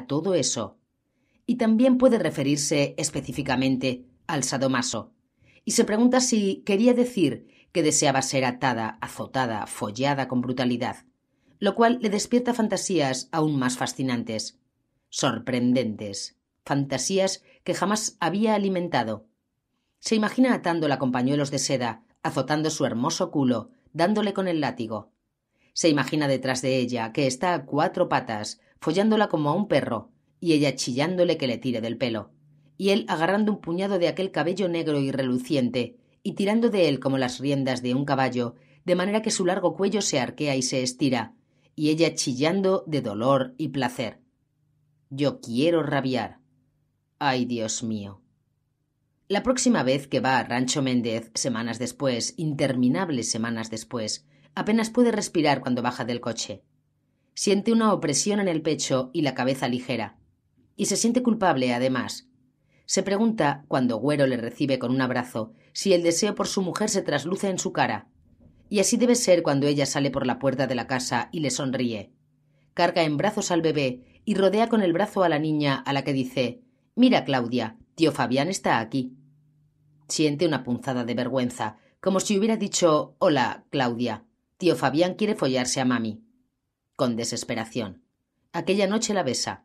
todo eso. Y también puede referirse específicamente al sadomaso. Y se pregunta si quería decir que deseaba ser atada, azotada, follada con brutalidad, lo cual le despierta fantasías aún más fascinantes, sorprendentes, fantasías que jamás había alimentado. Se imagina atándola con pañuelos de seda, azotando su hermoso culo, dándole con el látigo. Se imagina detrás de ella que está a cuatro patas, follándola como a un perro, y ella chillándole que le tire del pelo, y él agarrando un puñado de aquel cabello negro y reluciente, y tirando de él como las riendas de un caballo, de manera que su largo cuello se arquea y se estira, y ella chillando de dolor y placer. Yo quiero rabiar. Ay, Dios mío. La próxima vez que va a Rancho Méndez, semanas después, interminables semanas después, apenas puede respirar cuando baja del coche siente una opresión en el pecho y la cabeza ligera. Y se siente culpable, además. Se pregunta, cuando Güero le recibe con un abrazo, si el deseo por su mujer se trasluce en su cara. Y así debe ser cuando ella sale por la puerta de la casa y le sonríe. Carga en brazos al bebé y rodea con el brazo a la niña a la que dice Mira, Claudia, tío Fabián está aquí. Siente una punzada de vergüenza, como si hubiera dicho Hola, Claudia. Tío Fabián quiere follarse a mami con desesperación. Aquella noche la besa.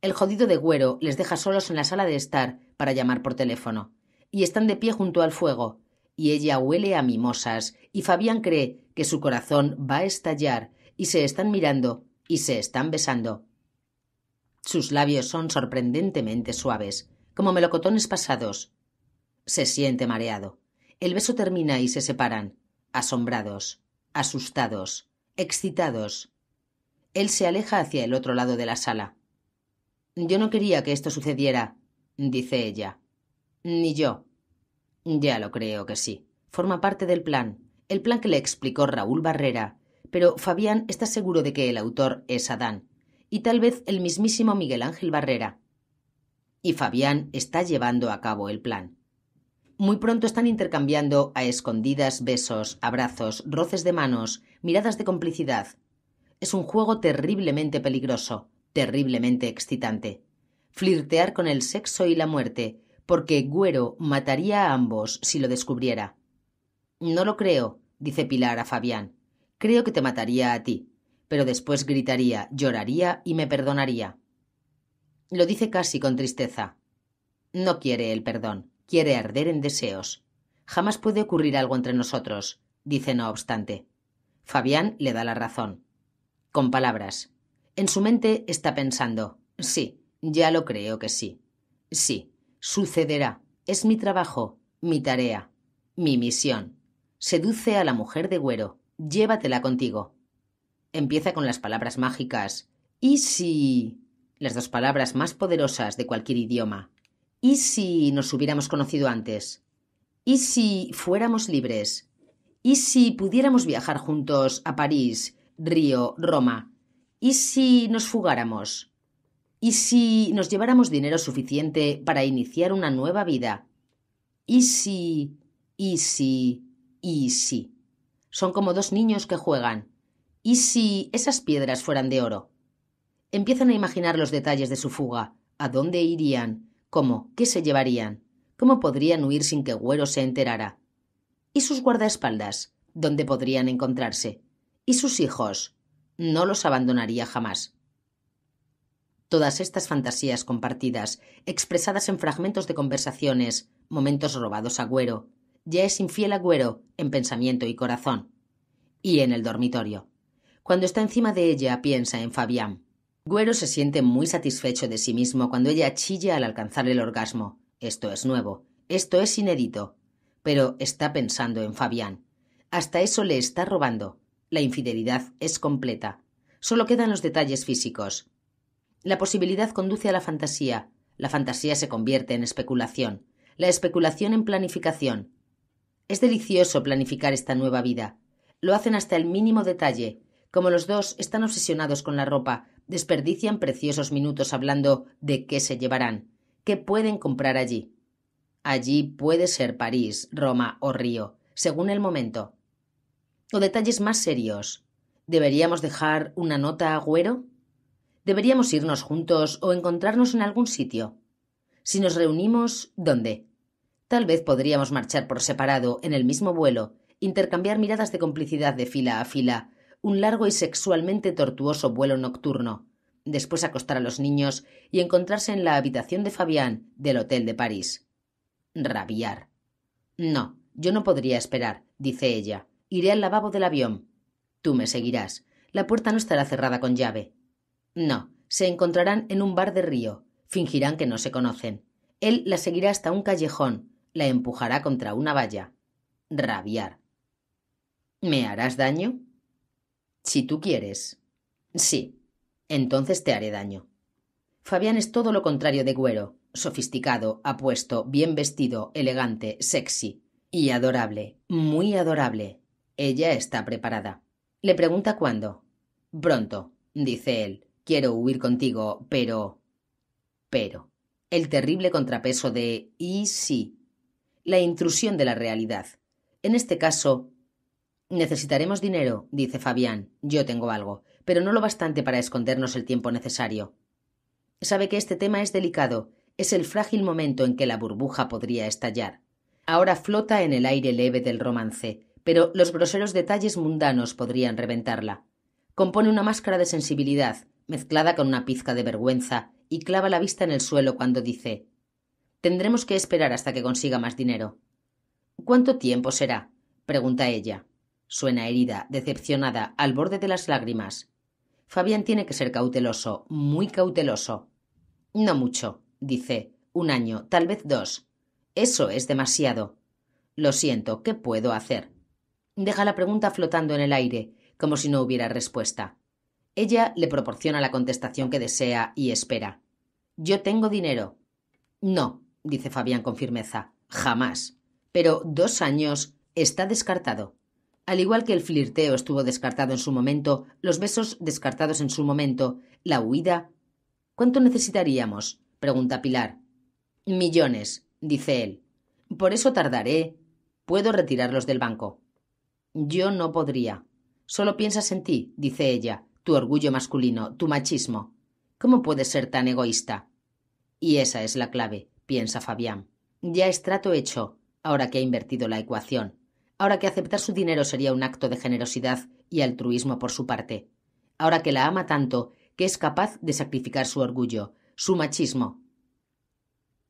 El jodido de Güero les deja solos en la sala de estar para llamar por teléfono, y están de pie junto al fuego, y ella huele a mimosas, y Fabián cree que su corazón va a estallar, y se están mirando, y se están besando. Sus labios son sorprendentemente suaves, como melocotones pasados. Se siente mareado. El beso termina y se separan, asombrados, asustados, excitados, él se aleja hacia el otro lado de la sala. Yo no quería que esto sucediera, dice ella. Ni yo. Ya lo creo que sí. Forma parte del plan, el plan que le explicó Raúl Barrera, pero Fabián está seguro de que el autor es Adán, y tal vez el mismísimo Miguel Ángel Barrera. Y Fabián está llevando a cabo el plan. Muy pronto están intercambiando a escondidas besos, abrazos, roces de manos, miradas de complicidad, es un juego terriblemente peligroso, terriblemente excitante. Flirtear con el sexo y la muerte, porque Güero mataría a ambos si lo descubriera. No lo creo, dice Pilar a Fabián. Creo que te mataría a ti, pero después gritaría, lloraría y me perdonaría. Lo dice casi con tristeza. No quiere el perdón, quiere arder en deseos. Jamás puede ocurrir algo entre nosotros, dice no obstante. Fabián le da la razón con palabras. En su mente está pensando, sí, ya lo creo que sí. Sí, sucederá. Es mi trabajo, mi tarea, mi misión. Seduce a la mujer de güero. Llévatela contigo. Empieza con las palabras mágicas. ¿Y si? Las dos palabras más poderosas de cualquier idioma. ¿Y si nos hubiéramos conocido antes? ¿Y si fuéramos libres? ¿Y si pudiéramos viajar juntos a París Río, Roma. ¿Y si nos fugáramos? ¿Y si nos lleváramos dinero suficiente para iniciar una nueva vida? ¿Y si... y si... y si... Son como dos niños que juegan. ¿Y si esas piedras fueran de oro? Empiezan a imaginar los detalles de su fuga. ¿A dónde irían? ¿Cómo? ¿Qué se llevarían? ¿Cómo podrían huir sin que Güero se enterara? ¿Y sus guardaespaldas? ¿Dónde podrían encontrarse? y sus hijos. No los abandonaría jamás. Todas estas fantasías compartidas, expresadas en fragmentos de conversaciones, momentos robados a Güero, ya es infiel a Güero en pensamiento y corazón. Y en el dormitorio. Cuando está encima de ella, piensa en Fabián. Güero se siente muy satisfecho de sí mismo cuando ella chilla al alcanzar el orgasmo. Esto es nuevo, esto es inédito. Pero está pensando en Fabián. Hasta eso le está robando. La infidelidad es completa. Solo quedan los detalles físicos. La posibilidad conduce a la fantasía. La fantasía se convierte en especulación. La especulación en planificación. Es delicioso planificar esta nueva vida. Lo hacen hasta el mínimo detalle. Como los dos están obsesionados con la ropa, desperdician preciosos minutos hablando de qué se llevarán, qué pueden comprar allí. Allí puede ser París, Roma o Río, según el momento. O detalles más serios. ¿Deberíamos dejar una nota a Güero? ¿Deberíamos irnos juntos o encontrarnos en algún sitio? Si nos reunimos, ¿dónde? Tal vez podríamos marchar por separado, en el mismo vuelo, intercambiar miradas de complicidad de fila a fila, un largo y sexualmente tortuoso vuelo nocturno, después acostar a los niños y encontrarse en la habitación de Fabián del Hotel de París. Rabiar. No, yo no podría esperar, dice ella. Iré al lavabo del avión. Tú me seguirás. La puerta no estará cerrada con llave. No, se encontrarán en un bar de río. Fingirán que no se conocen. Él la seguirá hasta un callejón. La empujará contra una valla. Rabiar. ¿Me harás daño? Si tú quieres. Sí. Entonces te haré daño. Fabián es todo lo contrario de Güero. Sofisticado, apuesto, bien vestido, elegante, sexy. Y adorable, muy adorable. Ella está preparada. Le pregunta cuándo. Pronto, dice él. Quiero huir contigo, pero. Pero. El terrible contrapeso de y sí. La intrusión de la realidad. En este caso. Necesitaremos dinero, dice Fabián. Yo tengo algo, pero no lo bastante para escondernos el tiempo necesario. Sabe que este tema es delicado, es el frágil momento en que la burbuja podría estallar. Ahora flota en el aire leve del romance, pero los groseros detalles mundanos podrían reventarla. Compone una máscara de sensibilidad, mezclada con una pizca de vergüenza, y clava la vista en el suelo cuando dice Tendremos que esperar hasta que consiga más dinero. ¿Cuánto tiempo será? pregunta ella. Suena herida, decepcionada, al borde de las lágrimas. Fabián tiene que ser cauteloso, muy cauteloso. No mucho, dice. Un año, tal vez dos. Eso es demasiado. Lo siento, ¿qué puedo hacer? Deja la pregunta flotando en el aire, como si no hubiera respuesta. Ella le proporciona la contestación que desea y espera. Yo tengo dinero. No, dice Fabián con firmeza. Jamás. Pero dos años está descartado. Al igual que el flirteo estuvo descartado en su momento, los besos descartados en su momento, la huida. ¿Cuánto necesitaríamos? pregunta Pilar. Millones, dice él. Por eso tardaré. Puedo retirarlos del banco. Yo no podría. Solo piensas en ti, dice ella, tu orgullo masculino, tu machismo. ¿Cómo puedes ser tan egoísta? Y esa es la clave, piensa Fabián. Ya es trato hecho, ahora que ha invertido la ecuación, ahora que aceptar su dinero sería un acto de generosidad y altruismo por su parte, ahora que la ama tanto que es capaz de sacrificar su orgullo, su machismo.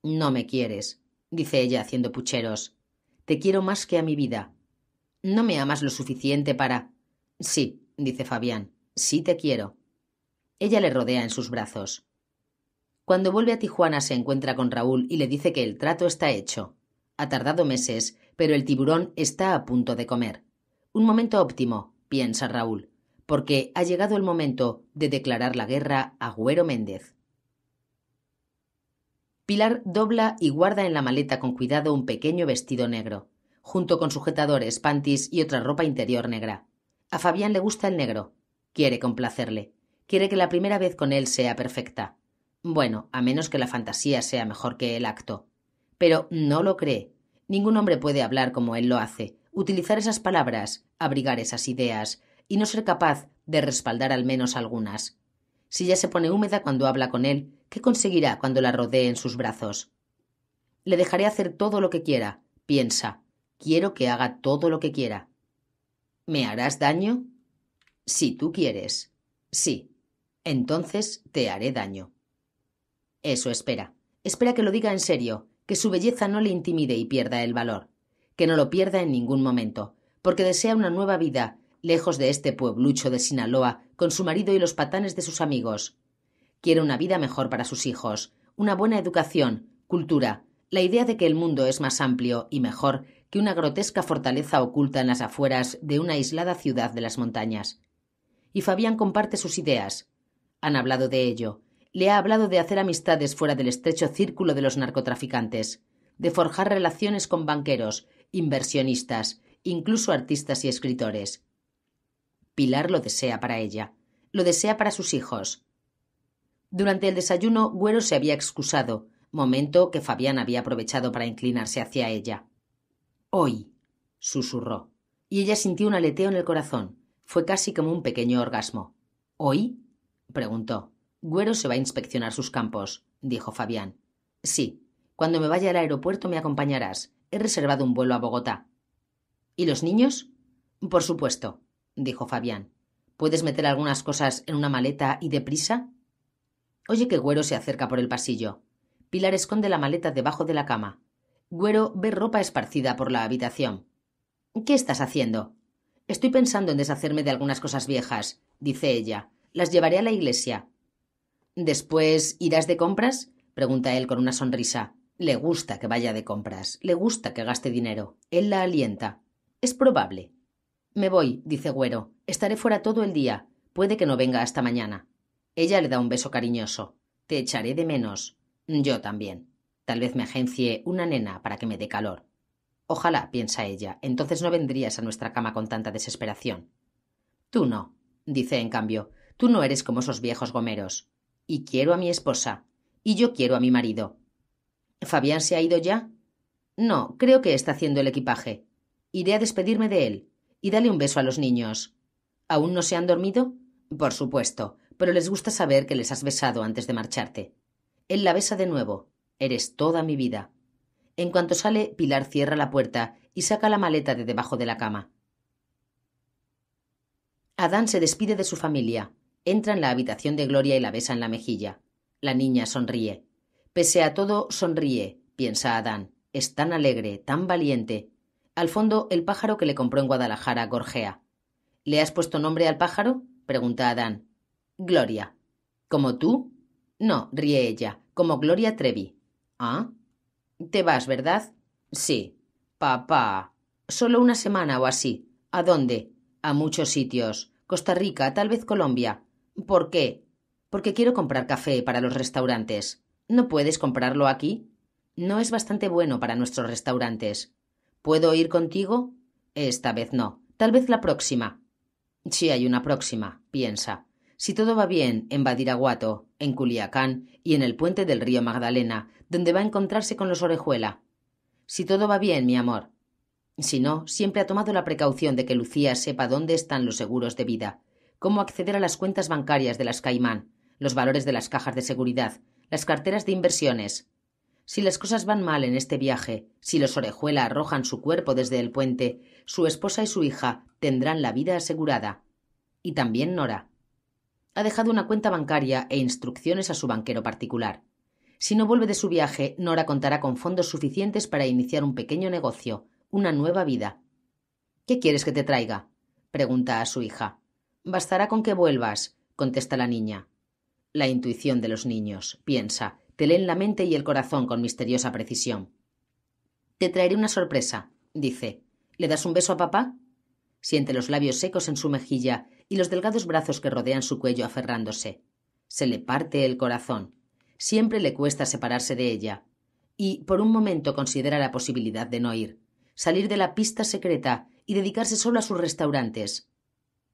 No me quieres, dice ella haciendo pucheros. Te quiero más que a mi vida, no me amas lo suficiente para. Sí, dice Fabián, sí te quiero. Ella le rodea en sus brazos. Cuando vuelve a Tijuana se encuentra con Raúl y le dice que el trato está hecho. Ha tardado meses, pero el tiburón está a punto de comer. Un momento óptimo, piensa Raúl, porque ha llegado el momento de declarar la guerra a Güero Méndez. Pilar dobla y guarda en la maleta con cuidado un pequeño vestido negro junto con sujetadores, panties y otra ropa interior negra. A Fabián le gusta el negro. Quiere complacerle. Quiere que la primera vez con él sea perfecta. Bueno, a menos que la fantasía sea mejor que el acto. Pero no lo cree. Ningún hombre puede hablar como él lo hace, utilizar esas palabras, abrigar esas ideas, y no ser capaz de respaldar al menos algunas. Si ya se pone húmeda cuando habla con él, ¿qué conseguirá cuando la rodee en sus brazos? Le dejaré hacer todo lo que quiera, piensa, Quiero que haga todo lo que quiera. ¿Me harás daño? Si tú quieres. Sí. Entonces te haré daño. Eso espera. Espera que lo diga en serio, que su belleza no le intimide y pierda el valor, que no lo pierda en ningún momento, porque desea una nueva vida, lejos de este pueblucho de Sinaloa, con su marido y los patanes de sus amigos. Quiere una vida mejor para sus hijos, una buena educación, cultura, la idea de que el mundo es más amplio y mejor que una grotesca fortaleza oculta en las afueras de una aislada ciudad de las montañas. Y Fabián comparte sus ideas. Han hablado de ello. Le ha hablado de hacer amistades fuera del estrecho círculo de los narcotraficantes, de forjar relaciones con banqueros, inversionistas, incluso artistas y escritores. Pilar lo desea para ella, lo desea para sus hijos. Durante el desayuno, Güero se había excusado, momento que Fabián había aprovechado para inclinarse hacia ella. Hoy, susurró, y ella sintió un aleteo en el corazón. Fue casi como un pequeño orgasmo. ¿Hoy? preguntó. Güero se va a inspeccionar sus campos, dijo Fabián. Sí, cuando me vaya al aeropuerto me acompañarás. He reservado un vuelo a Bogotá. ¿Y los niños? Por supuesto, dijo Fabián. ¿Puedes meter algunas cosas en una maleta y deprisa? Oye que Güero se acerca por el pasillo. Pilar esconde la maleta debajo de la cama. Güero ve ropa esparcida por la habitación. ¿Qué estás haciendo? Estoy pensando en deshacerme de algunas cosas viejas, dice ella. Las llevaré a la iglesia. ¿Después irás de compras? pregunta él con una sonrisa. Le gusta que vaya de compras, le gusta que gaste dinero. Él la alienta. Es probable. Me voy, dice Güero. Estaré fuera todo el día. Puede que no venga hasta mañana. Ella le da un beso cariñoso. Te echaré de menos. Yo también. Tal vez me agencie una nena para que me dé calor. Ojalá, piensa ella, entonces no vendrías a nuestra cama con tanta desesperación. Tú no, dice en cambio, tú no eres como esos viejos gomeros. Y quiero a mi esposa. Y yo quiero a mi marido. ¿Fabián se ha ido ya? No, creo que está haciendo el equipaje. Iré a despedirme de él. Y dale un beso a los niños. ¿Aún no se han dormido? Por supuesto, pero les gusta saber que les has besado antes de marcharte. Él la besa de nuevo. Eres toda mi vida. En cuanto sale, Pilar cierra la puerta y saca la maleta de debajo de la cama. Adán se despide de su familia, entra en la habitación de Gloria y la besa en la mejilla. La niña sonríe. Pese a todo, sonríe, piensa Adán. Es tan alegre, tan valiente. Al fondo, el pájaro que le compró en Guadalajara gorjea. ¿Le has puesto nombre al pájaro? pregunta Adán. Gloria. ¿Como tú? No, ríe ella, como Gloria Trevi. ¿Ah? Te vas, ¿verdad? Sí. Papá. Solo una semana o así. ¿A dónde? A muchos sitios. Costa Rica, tal vez Colombia. ¿Por qué? Porque quiero comprar café para los restaurantes. ¿No puedes comprarlo aquí? No es bastante bueno para nuestros restaurantes. ¿Puedo ir contigo? Esta vez no. Tal vez la próxima. sí, hay una próxima, piensa. Si todo va bien, en Badiraguato, en Culiacán y en el puente del río Magdalena, donde va a encontrarse con los orejuela. Si todo va bien, mi amor. Si no, siempre ha tomado la precaución de que Lucía sepa dónde están los seguros de vida, cómo acceder a las cuentas bancarias de las Caimán, los valores de las cajas de seguridad, las carteras de inversiones. Si las cosas van mal en este viaje, si los orejuela arrojan su cuerpo desde el puente, su esposa y su hija tendrán la vida asegurada. Y también Nora. Ha dejado una cuenta bancaria e instrucciones a su banquero particular. Si no vuelve de su viaje, Nora contará con fondos suficientes para iniciar un pequeño negocio, una nueva vida. ¿Qué quieres que te traiga? pregunta a su hija. Bastará con que vuelvas, contesta la niña. La intuición de los niños, piensa, te leen la mente y el corazón con misteriosa precisión. Te traeré una sorpresa, dice. ¿Le das un beso a papá? Siente los labios secos en su mejilla y los delgados brazos que rodean su cuello aferrándose. Se le parte el corazón. Siempre le cuesta separarse de ella. Y, por un momento, considera la posibilidad de no ir, salir de la pista secreta y dedicarse solo a sus restaurantes.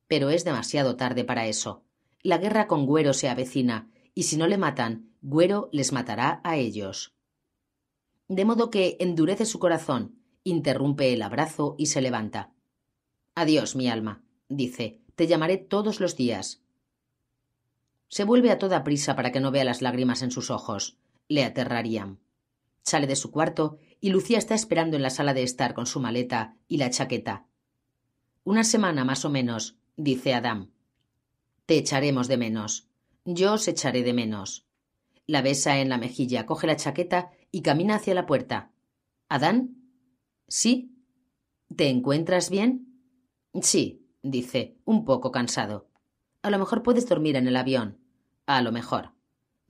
Pero es demasiado tarde para eso. La guerra con Güero se avecina, y si no le matan, Güero les matará a ellos. De modo que endurece su corazón, interrumpe el abrazo y se levanta. Adiós, mi alma, dice, te llamaré todos los días. Se vuelve a toda prisa para que no vea las lágrimas en sus ojos. Le aterrarían. Sale de su cuarto y Lucía está esperando en la sala de estar con su maleta y la chaqueta. Una semana más o menos, dice Adam. Te echaremos de menos. Yo os echaré de menos. La besa en la mejilla, coge la chaqueta y camina hacia la puerta. ¿Adán? ¿Sí? ¿Te encuentras bien? Sí, dice, un poco cansado. A lo mejor puedes dormir en el avión. A lo mejor.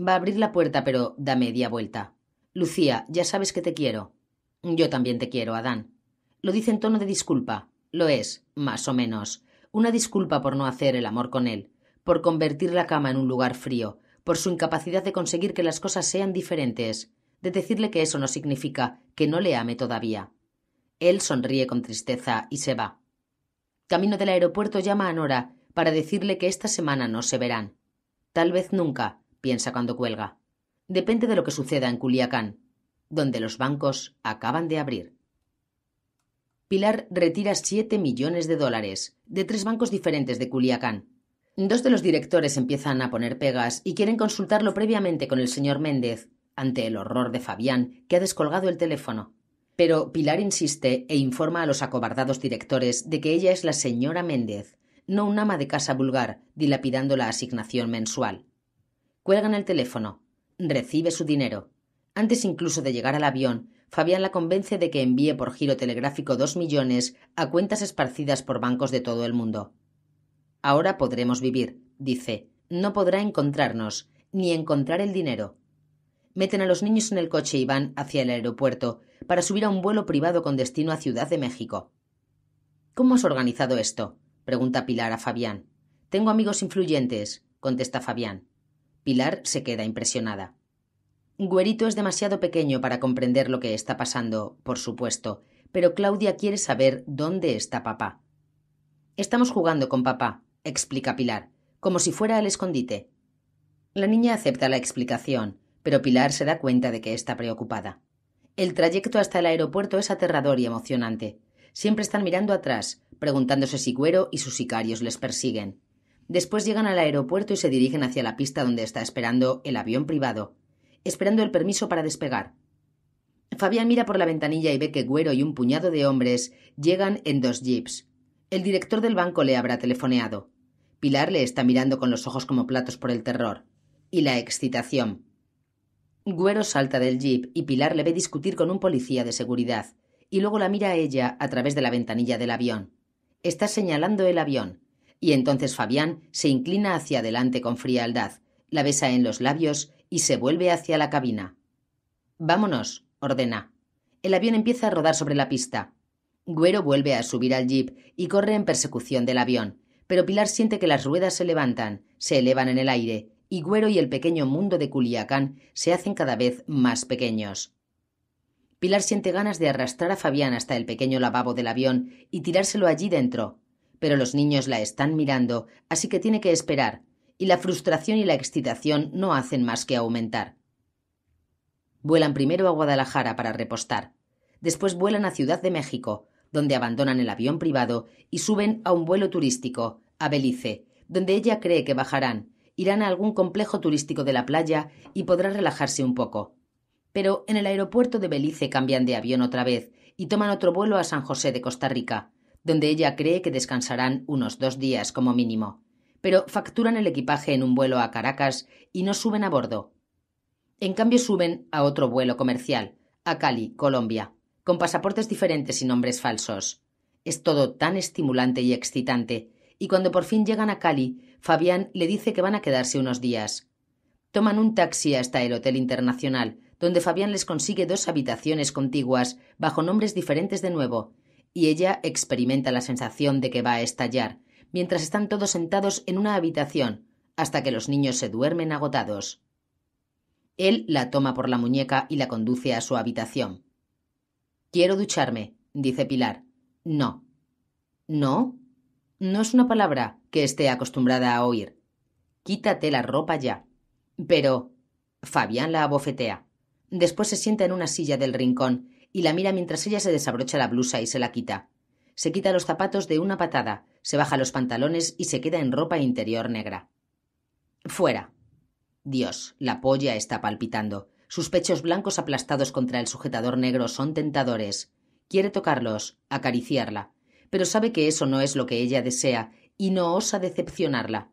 Va a abrir la puerta, pero da media vuelta. Lucía, ya sabes que te quiero. Yo también te quiero, Adán. Lo dice en tono de disculpa. Lo es, más o menos. Una disculpa por no hacer el amor con él, por convertir la cama en un lugar frío, por su incapacidad de conseguir que las cosas sean diferentes, de decirle que eso no significa que no le ame todavía. Él sonríe con tristeza y se va. Camino del aeropuerto llama a Nora para decirle que esta semana no se verán. Tal vez nunca, piensa cuando cuelga. Depende de lo que suceda en Culiacán, donde los bancos acaban de abrir. Pilar retira siete millones de dólares de tres bancos diferentes de Culiacán. Dos de los directores empiezan a poner pegas y quieren consultarlo previamente con el señor Méndez, ante el horror de Fabián, que ha descolgado el teléfono. Pero Pilar insiste e informa a los acobardados directores de que ella es la señora Méndez, no un ama de casa vulgar, dilapidando la asignación mensual. Cuelgan el teléfono. Recibe su dinero. Antes incluso de llegar al avión, Fabián la convence de que envíe por giro telegráfico dos millones a cuentas esparcidas por bancos de todo el mundo. Ahora podremos vivir, dice. No podrá encontrarnos, ni encontrar el dinero. Meten a los niños en el coche y van hacia el aeropuerto, para subir a un vuelo privado con destino a Ciudad de México. ¿Cómo has organizado esto? pregunta Pilar a Fabián. Tengo amigos influyentes, contesta Fabián. Pilar se queda impresionada. Güerito es demasiado pequeño para comprender lo que está pasando, por supuesto, pero Claudia quiere saber dónde está papá. Estamos jugando con papá, explica Pilar, como si fuera el escondite. La niña acepta la explicación, pero Pilar se da cuenta de que está preocupada. El trayecto hasta el aeropuerto es aterrador y emocionante. Siempre están mirando atrás, preguntándose si Güero y sus sicarios les persiguen. Después llegan al aeropuerto y se dirigen hacia la pista donde está esperando el avión privado, esperando el permiso para despegar. Fabián mira por la ventanilla y ve que Güero y un puñado de hombres llegan en dos jeeps. El director del banco le habrá telefoneado. Pilar le está mirando con los ojos como platos por el terror y la excitación. Güero salta del jeep y Pilar le ve discutir con un policía de seguridad, y luego la mira a ella a través de la ventanilla del avión. Está señalando el avión, y entonces Fabián se inclina hacia adelante con frialdad, la besa en los labios y se vuelve hacia la cabina. Vámonos, ordena. El avión empieza a rodar sobre la pista. Güero vuelve a subir al jeep y corre en persecución del avión, pero Pilar siente que las ruedas se levantan, se elevan en el aire, Güero y el pequeño mundo de Culiacán se hacen cada vez más pequeños. Pilar siente ganas de arrastrar a Fabián hasta el pequeño lavabo del avión y tirárselo allí dentro, pero los niños la están mirando, así que tiene que esperar, y la frustración y la excitación no hacen más que aumentar. Vuelan primero a Guadalajara para repostar, después vuelan a Ciudad de México, donde abandonan el avión privado y suben a un vuelo turístico, a Belice, donde ella cree que bajarán, irán a algún complejo turístico de la playa y podrá relajarse un poco. Pero en el aeropuerto de Belice cambian de avión otra vez y toman otro vuelo a San José de Costa Rica, donde ella cree que descansarán unos dos días como mínimo. Pero facturan el equipaje en un vuelo a Caracas y no suben a bordo. En cambio suben a otro vuelo comercial, a Cali, Colombia, con pasaportes diferentes y nombres falsos. Es todo tan estimulante y excitante, y cuando por fin llegan a Cali, Fabián le dice que van a quedarse unos días. Toman un taxi hasta el Hotel Internacional, donde Fabián les consigue dos habitaciones contiguas, bajo nombres diferentes de nuevo, y ella experimenta la sensación de que va a estallar, mientras están todos sentados en una habitación, hasta que los niños se duermen agotados. Él la toma por la muñeca y la conduce a su habitación. Quiero ducharme, dice Pilar. No. ¿No? no es una palabra que esté acostumbrada a oír. Quítate la ropa ya. Pero. Fabián la abofetea. Después se sienta en una silla del rincón y la mira mientras ella se desabrocha la blusa y se la quita. Se quita los zapatos de una patada, se baja los pantalones y se queda en ropa interior negra. Fuera. Dios, la polla está palpitando. Sus pechos blancos aplastados contra el sujetador negro son tentadores. Quiere tocarlos, acariciarla, pero sabe que eso no es lo que ella desea y no osa decepcionarla.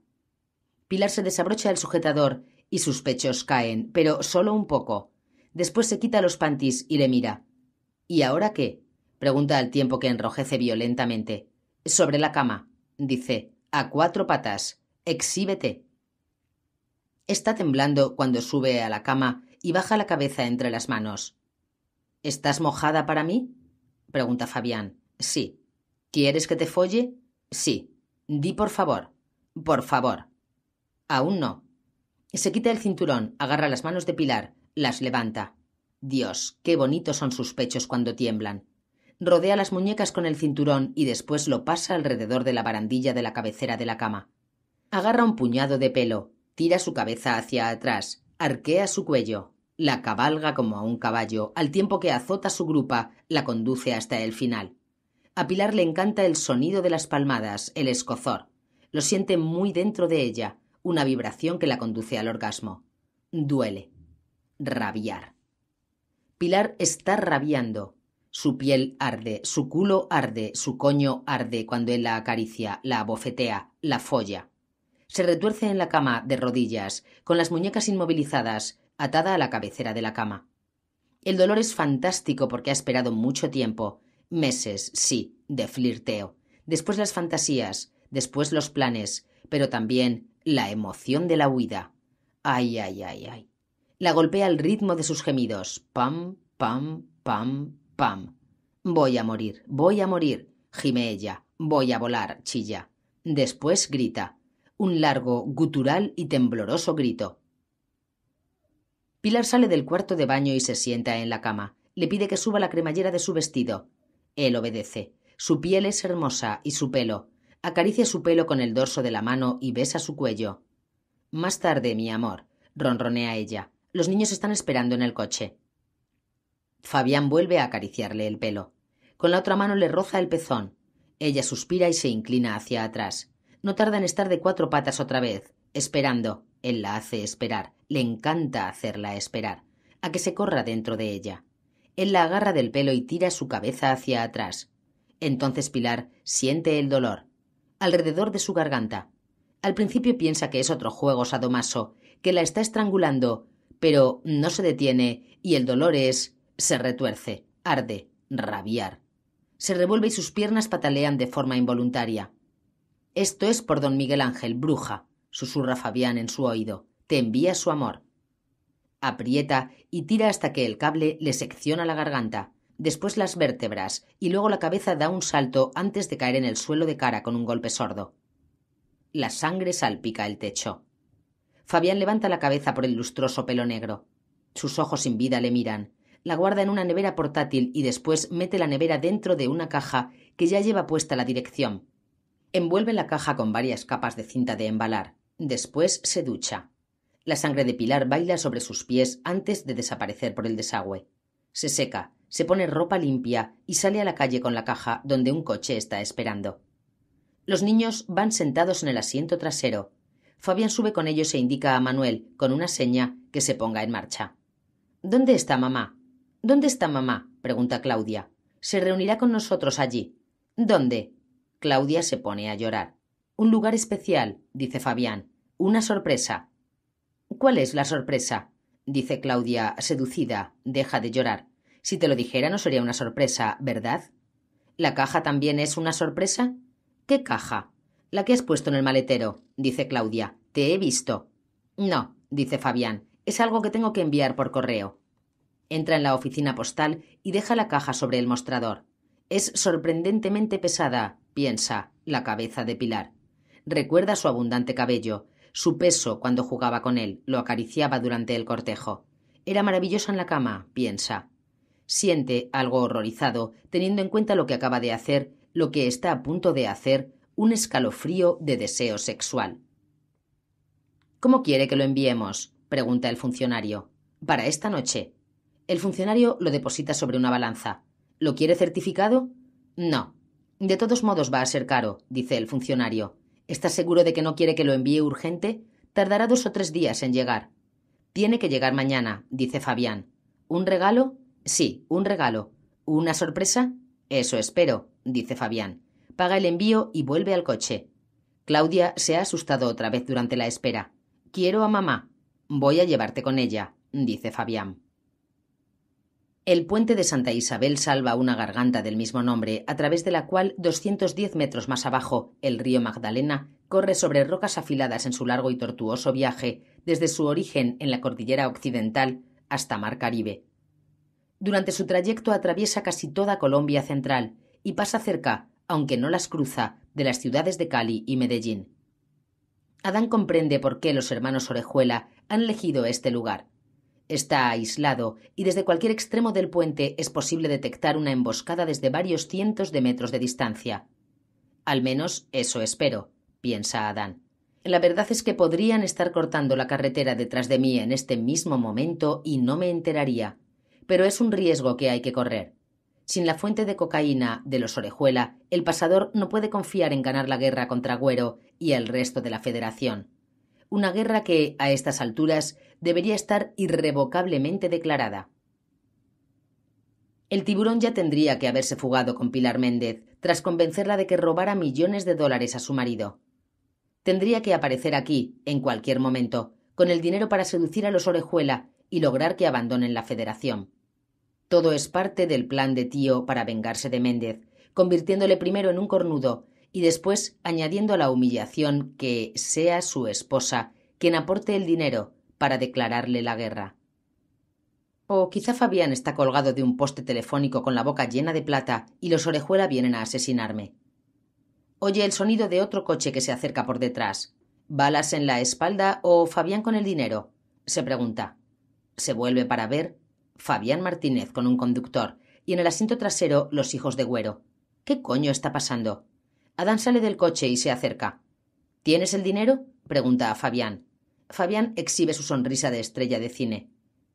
Pilar se desabrocha el sujetador y sus pechos caen, pero solo un poco. Después se quita los pantis y le mira. ¿Y ahora qué? pregunta al tiempo que enrojece violentamente. Sobre la cama, dice, a cuatro patas. Exhíbete. Está temblando cuando sube a la cama y baja la cabeza entre las manos. ¿Estás mojada para mí? pregunta Fabián. Sí. ¿Quieres que te folle? Sí. Di por favor. Por favor. Aún no. Se quita el cinturón, agarra las manos de Pilar, las levanta. Dios, qué bonitos son sus pechos cuando tiemblan. Rodea las muñecas con el cinturón y después lo pasa alrededor de la barandilla de la cabecera de la cama. Agarra un puñado de pelo, tira su cabeza hacia atrás, arquea su cuello, la cabalga como a un caballo, al tiempo que azota su grupa, la conduce hasta el final. A Pilar le encanta el sonido de las palmadas, el escozor. Lo siente muy dentro de ella, una vibración que la conduce al orgasmo. Duele. Rabiar. Pilar está rabiando. Su piel arde, su culo arde, su coño arde cuando él la acaricia, la abofetea, la folla. Se retuerce en la cama, de rodillas, con las muñecas inmovilizadas, atada a la cabecera de la cama. El dolor es fantástico porque ha esperado mucho tiempo, Meses, sí, de flirteo. Después las fantasías, después los planes, pero también la emoción de la huida. Ay, ay, ay, ay. La golpea al ritmo de sus gemidos. Pam, pam, pam, pam. Voy a morir, voy a morir, gime ella. Voy a volar, chilla. Después grita. Un largo, gutural y tembloroso grito. Pilar sale del cuarto de baño y se sienta en la cama. Le pide que suba la cremallera de su vestido. Él obedece. Su piel es hermosa y su pelo. Acaricia su pelo con el dorso de la mano y besa su cuello. Más tarde, mi amor, ronronea ella. Los niños están esperando en el coche. Fabián vuelve a acariciarle el pelo. Con la otra mano le roza el pezón. Ella suspira y se inclina hacia atrás. No tarda en estar de cuatro patas otra vez, esperando. Él la hace esperar. Le encanta hacerla esperar. A que se corra dentro de ella. Él la agarra del pelo y tira su cabeza hacia atrás. Entonces Pilar siente el dolor, alrededor de su garganta. Al principio piensa que es otro juego sadomaso, que la está estrangulando, pero no se detiene y el dolor es... se retuerce, arde, rabiar. Se revuelve y sus piernas patalean de forma involuntaria. Esto es por don Miguel Ángel, bruja, susurra Fabián en su oído. Te envía su amor. Aprieta y tira hasta que el cable le secciona la garganta, después las vértebras y luego la cabeza da un salto antes de caer en el suelo de cara con un golpe sordo. La sangre salpica el techo. Fabián levanta la cabeza por el lustroso pelo negro. Sus ojos sin vida le miran. La guarda en una nevera portátil y después mete la nevera dentro de una caja que ya lleva puesta la dirección. Envuelve la caja con varias capas de cinta de embalar. Después se ducha. La sangre de Pilar baila sobre sus pies antes de desaparecer por el desagüe. Se seca, se pone ropa limpia y sale a la calle con la caja donde un coche está esperando. Los niños van sentados en el asiento trasero. Fabián sube con ellos e indica a Manuel, con una seña, que se ponga en marcha. ¿Dónde está mamá? ¿Dónde está mamá? pregunta Claudia. Se reunirá con nosotros allí. ¿Dónde? Claudia se pone a llorar. Un lugar especial, dice Fabián. Una sorpresa. ¿Cuál es la sorpresa? dice Claudia, seducida, deja de llorar. Si te lo dijera no sería una sorpresa, ¿verdad? ¿La caja también es una sorpresa? ¿Qué caja? La que has puesto en el maletero, dice Claudia. Te he visto. No, dice Fabián, es algo que tengo que enviar por correo. Entra en la oficina postal y deja la caja sobre el mostrador. Es sorprendentemente pesada, piensa, la cabeza de Pilar. Recuerda su abundante cabello, su peso cuando jugaba con él lo acariciaba durante el cortejo. Era maravillosa en la cama, piensa. Siente algo horrorizado, teniendo en cuenta lo que acaba de hacer, lo que está a punto de hacer, un escalofrío de deseo sexual. ¿Cómo quiere que lo enviemos? pregunta el funcionario. Para esta noche. El funcionario lo deposita sobre una balanza. ¿Lo quiere certificado? No. De todos modos va a ser caro, dice el funcionario. ¿Estás seguro de que no quiere que lo envíe urgente? Tardará dos o tres días en llegar. Tiene que llegar mañana, dice Fabián. ¿Un regalo? Sí, un regalo. ¿Una sorpresa? Eso espero, dice Fabián. Paga el envío y vuelve al coche. Claudia se ha asustado otra vez durante la espera. Quiero a mamá. Voy a llevarte con ella, dice Fabián. El puente de Santa Isabel salva una garganta del mismo nombre, a través de la cual, 210 metros más abajo, el río Magdalena corre sobre rocas afiladas en su largo y tortuoso viaje, desde su origen en la cordillera occidental hasta Mar Caribe. Durante su trayecto atraviesa casi toda Colombia central y pasa cerca, aunque no las cruza, de las ciudades de Cali y Medellín. Adán comprende por qué los hermanos Orejuela han elegido este lugar Está aislado y desde cualquier extremo del puente es posible detectar una emboscada desde varios cientos de metros de distancia. Al menos eso espero, piensa Adán. La verdad es que podrían estar cortando la carretera detrás de mí en este mismo momento y no me enteraría. Pero es un riesgo que hay que correr. Sin la fuente de cocaína de los Orejuela, el pasador no puede confiar en ganar la guerra contra Güero y el resto de la Federación. Una guerra que, a estas alturas, debería estar irrevocablemente declarada. El tiburón ya tendría que haberse fugado con Pilar Méndez, tras convencerla de que robara millones de dólares a su marido. Tendría que aparecer aquí, en cualquier momento, con el dinero para seducir a los orejuela y lograr que abandonen la federación. Todo es parte del plan de tío para vengarse de Méndez, convirtiéndole primero en un cornudo y después añadiendo la humillación que sea su esposa quien aporte el dinero para declararle la guerra. O quizá Fabián está colgado de un poste telefónico con la boca llena de plata y los orejuelas vienen a asesinarme. Oye el sonido de otro coche que se acerca por detrás. ¿Balas en la espalda o Fabián con el dinero? se pregunta. Se vuelve para ver Fabián Martínez con un conductor y en el asiento trasero los hijos de Güero. ¿Qué coño está pasando? Adán sale del coche y se acerca. ¿Tienes el dinero? pregunta a Fabián. Fabián exhibe su sonrisa de estrella de cine.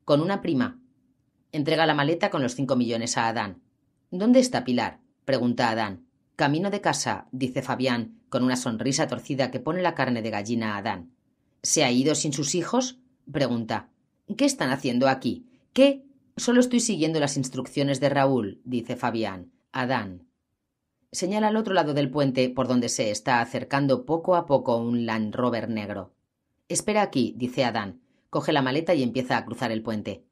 Con una prima. Entrega la maleta con los cinco millones a Adán. ¿Dónde está Pilar? pregunta Adán. Camino de casa, dice Fabián, con una sonrisa torcida que pone la carne de gallina a Adán. ¿Se ha ido sin sus hijos? pregunta. ¿Qué están haciendo aquí? ¿Qué? Solo estoy siguiendo las instrucciones de Raúl, dice Fabián. Adán. Señala al otro lado del puente por donde se está acercando poco a poco un Land Rover negro. Espera aquí, dice Adán. Coge la maleta y empieza a cruzar el puente.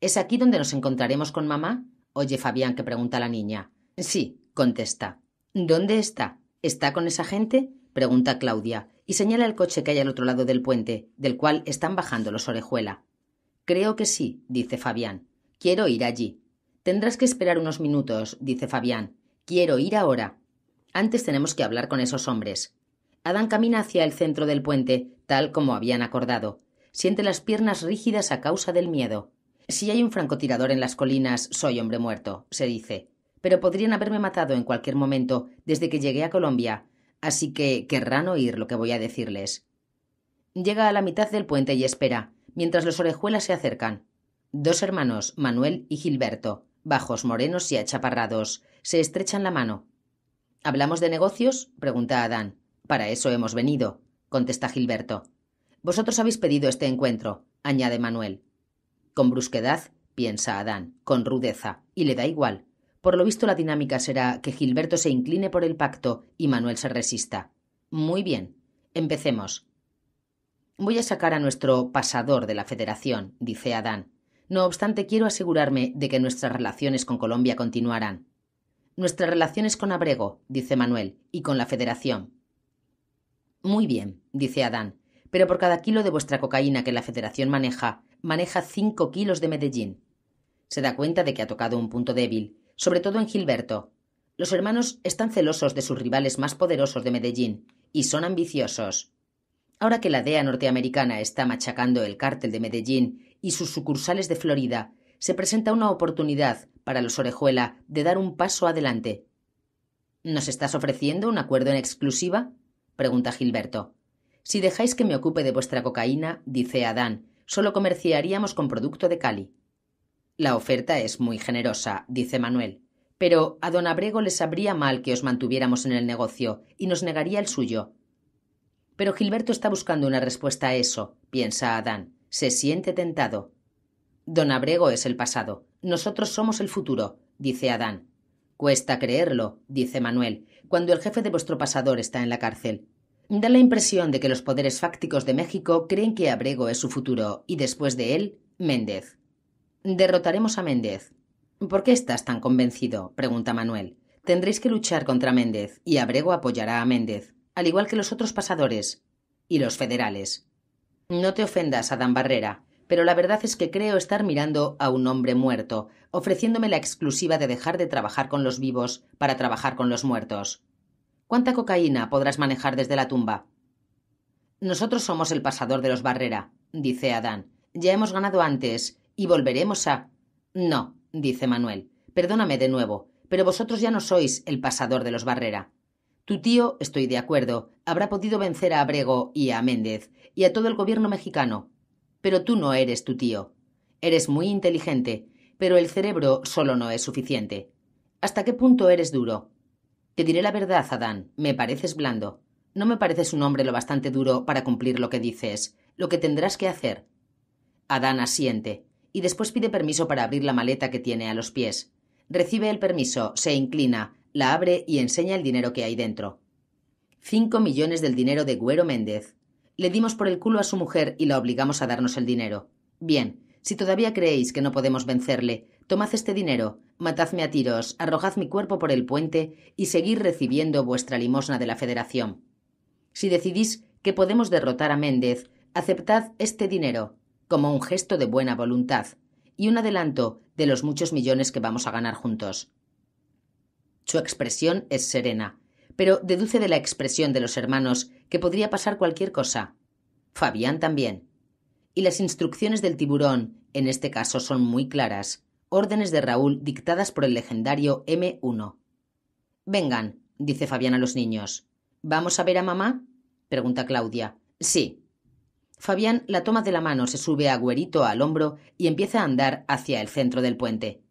¿Es aquí donde nos encontraremos con mamá? Oye Fabián que pregunta la niña. Sí, contesta. ¿Dónde está? ¿Está con esa gente? pregunta Claudia, y señala el coche que hay al otro lado del puente, del cual están bajando los orejuela. Creo que sí, dice Fabián. Quiero ir allí. Tendrás que esperar unos minutos, dice Fabián. Quiero ir ahora. Antes tenemos que hablar con esos hombres. Adán camina hacia el centro del puente, tal como habían acordado. Siente las piernas rígidas a causa del miedo. Si hay un francotirador en las colinas, soy hombre muerto, se dice. Pero podrían haberme matado en cualquier momento desde que llegué a Colombia, así que querrán oír lo que voy a decirles. Llega a la mitad del puente y espera, mientras los orejuelas se acercan. Dos hermanos, Manuel y Gilberto, bajos, morenos y achaparrados, se estrechan la mano. ¿Hablamos de negocios? pregunta Adán. Para eso hemos venido, contesta Gilberto. Vosotros habéis pedido este encuentro, añade Manuel. Con brusquedad, piensa Adán, con rudeza, y le da igual. Por lo visto la dinámica será que Gilberto se incline por el pacto y Manuel se resista. Muy bien. Empecemos. Voy a sacar a nuestro pasador de la Federación, dice Adán. No obstante, quiero asegurarme de que nuestras relaciones con Colombia continuarán. Nuestras relaciones con Abrego, dice Manuel, y con la Federación. Muy bien, dice Adán, pero por cada kilo de vuestra cocaína que la Federación maneja, maneja cinco kilos de Medellín. Se da cuenta de que ha tocado un punto débil, sobre todo en Gilberto. Los hermanos están celosos de sus rivales más poderosos de Medellín y son ambiciosos. Ahora que la DEA norteamericana está machacando el cártel de Medellín y sus sucursales de Florida, se presenta una oportunidad para los Orejuela de dar un paso adelante. ¿Nos estás ofreciendo un acuerdo en exclusiva? pregunta Gilberto. Si dejáis que me ocupe de vuestra cocaína, dice Adán, solo comerciaríamos con producto de Cali. La oferta es muy generosa, dice Manuel, pero a don Abrego le sabría mal que os mantuviéramos en el negocio y nos negaría el suyo. Pero Gilberto está buscando una respuesta a eso, piensa Adán. Se siente tentado. Don Abrego es el pasado. Nosotros somos el futuro, dice Adán. Cuesta creerlo, dice Manuel, cuando el jefe de vuestro pasador está en la cárcel. Da la impresión de que los poderes fácticos de México creen que Abrego es su futuro y después de él, Méndez. Derrotaremos a Méndez. ¿Por qué estás tan convencido? pregunta Manuel. Tendréis que luchar contra Méndez y Abrego apoyará a Méndez, al igual que los otros pasadores y los federales. No te ofendas, Adán Barrera pero la verdad es que creo estar mirando a un hombre muerto, ofreciéndome la exclusiva de dejar de trabajar con los vivos para trabajar con los muertos. ¿Cuánta cocaína podrás manejar desde la tumba? Nosotros somos el pasador de los Barrera, dice Adán. Ya hemos ganado antes y volveremos a. No, dice Manuel. Perdóname de nuevo, pero vosotros ya no sois el pasador de los Barrera. Tu tío, estoy de acuerdo, habrá podido vencer a Abrego y a Méndez y a todo el gobierno mexicano, pero tú no eres tu tío. Eres muy inteligente, pero el cerebro solo no es suficiente. ¿Hasta qué punto eres duro? Te diré la verdad, Adán, me pareces blando. No me pareces un hombre lo bastante duro para cumplir lo que dices, lo que tendrás que hacer. Adán asiente, y después pide permiso para abrir la maleta que tiene a los pies. Recibe el permiso, se inclina, la abre y enseña el dinero que hay dentro. Cinco millones del dinero de Güero Méndez. Le dimos por el culo a su mujer y la obligamos a darnos el dinero. Bien, si todavía creéis que no podemos vencerle, tomad este dinero, matadme a tiros, arrojad mi cuerpo por el puente y seguid recibiendo vuestra limosna de la Federación. Si decidís que podemos derrotar a Méndez, aceptad este dinero, como un gesto de buena voluntad, y un adelanto de los muchos millones que vamos a ganar juntos. Su expresión es serena, pero deduce de la expresión de los hermanos que podría pasar cualquier cosa. Fabián también. Y las instrucciones del tiburón, en este caso, son muy claras. Órdenes de Raúl dictadas por el legendario M1. Vengan, dice Fabián a los niños. ¿Vamos a ver a mamá? pregunta Claudia. Sí. Fabián la toma de la mano, se sube a al hombro y empieza a andar hacia el centro del puente.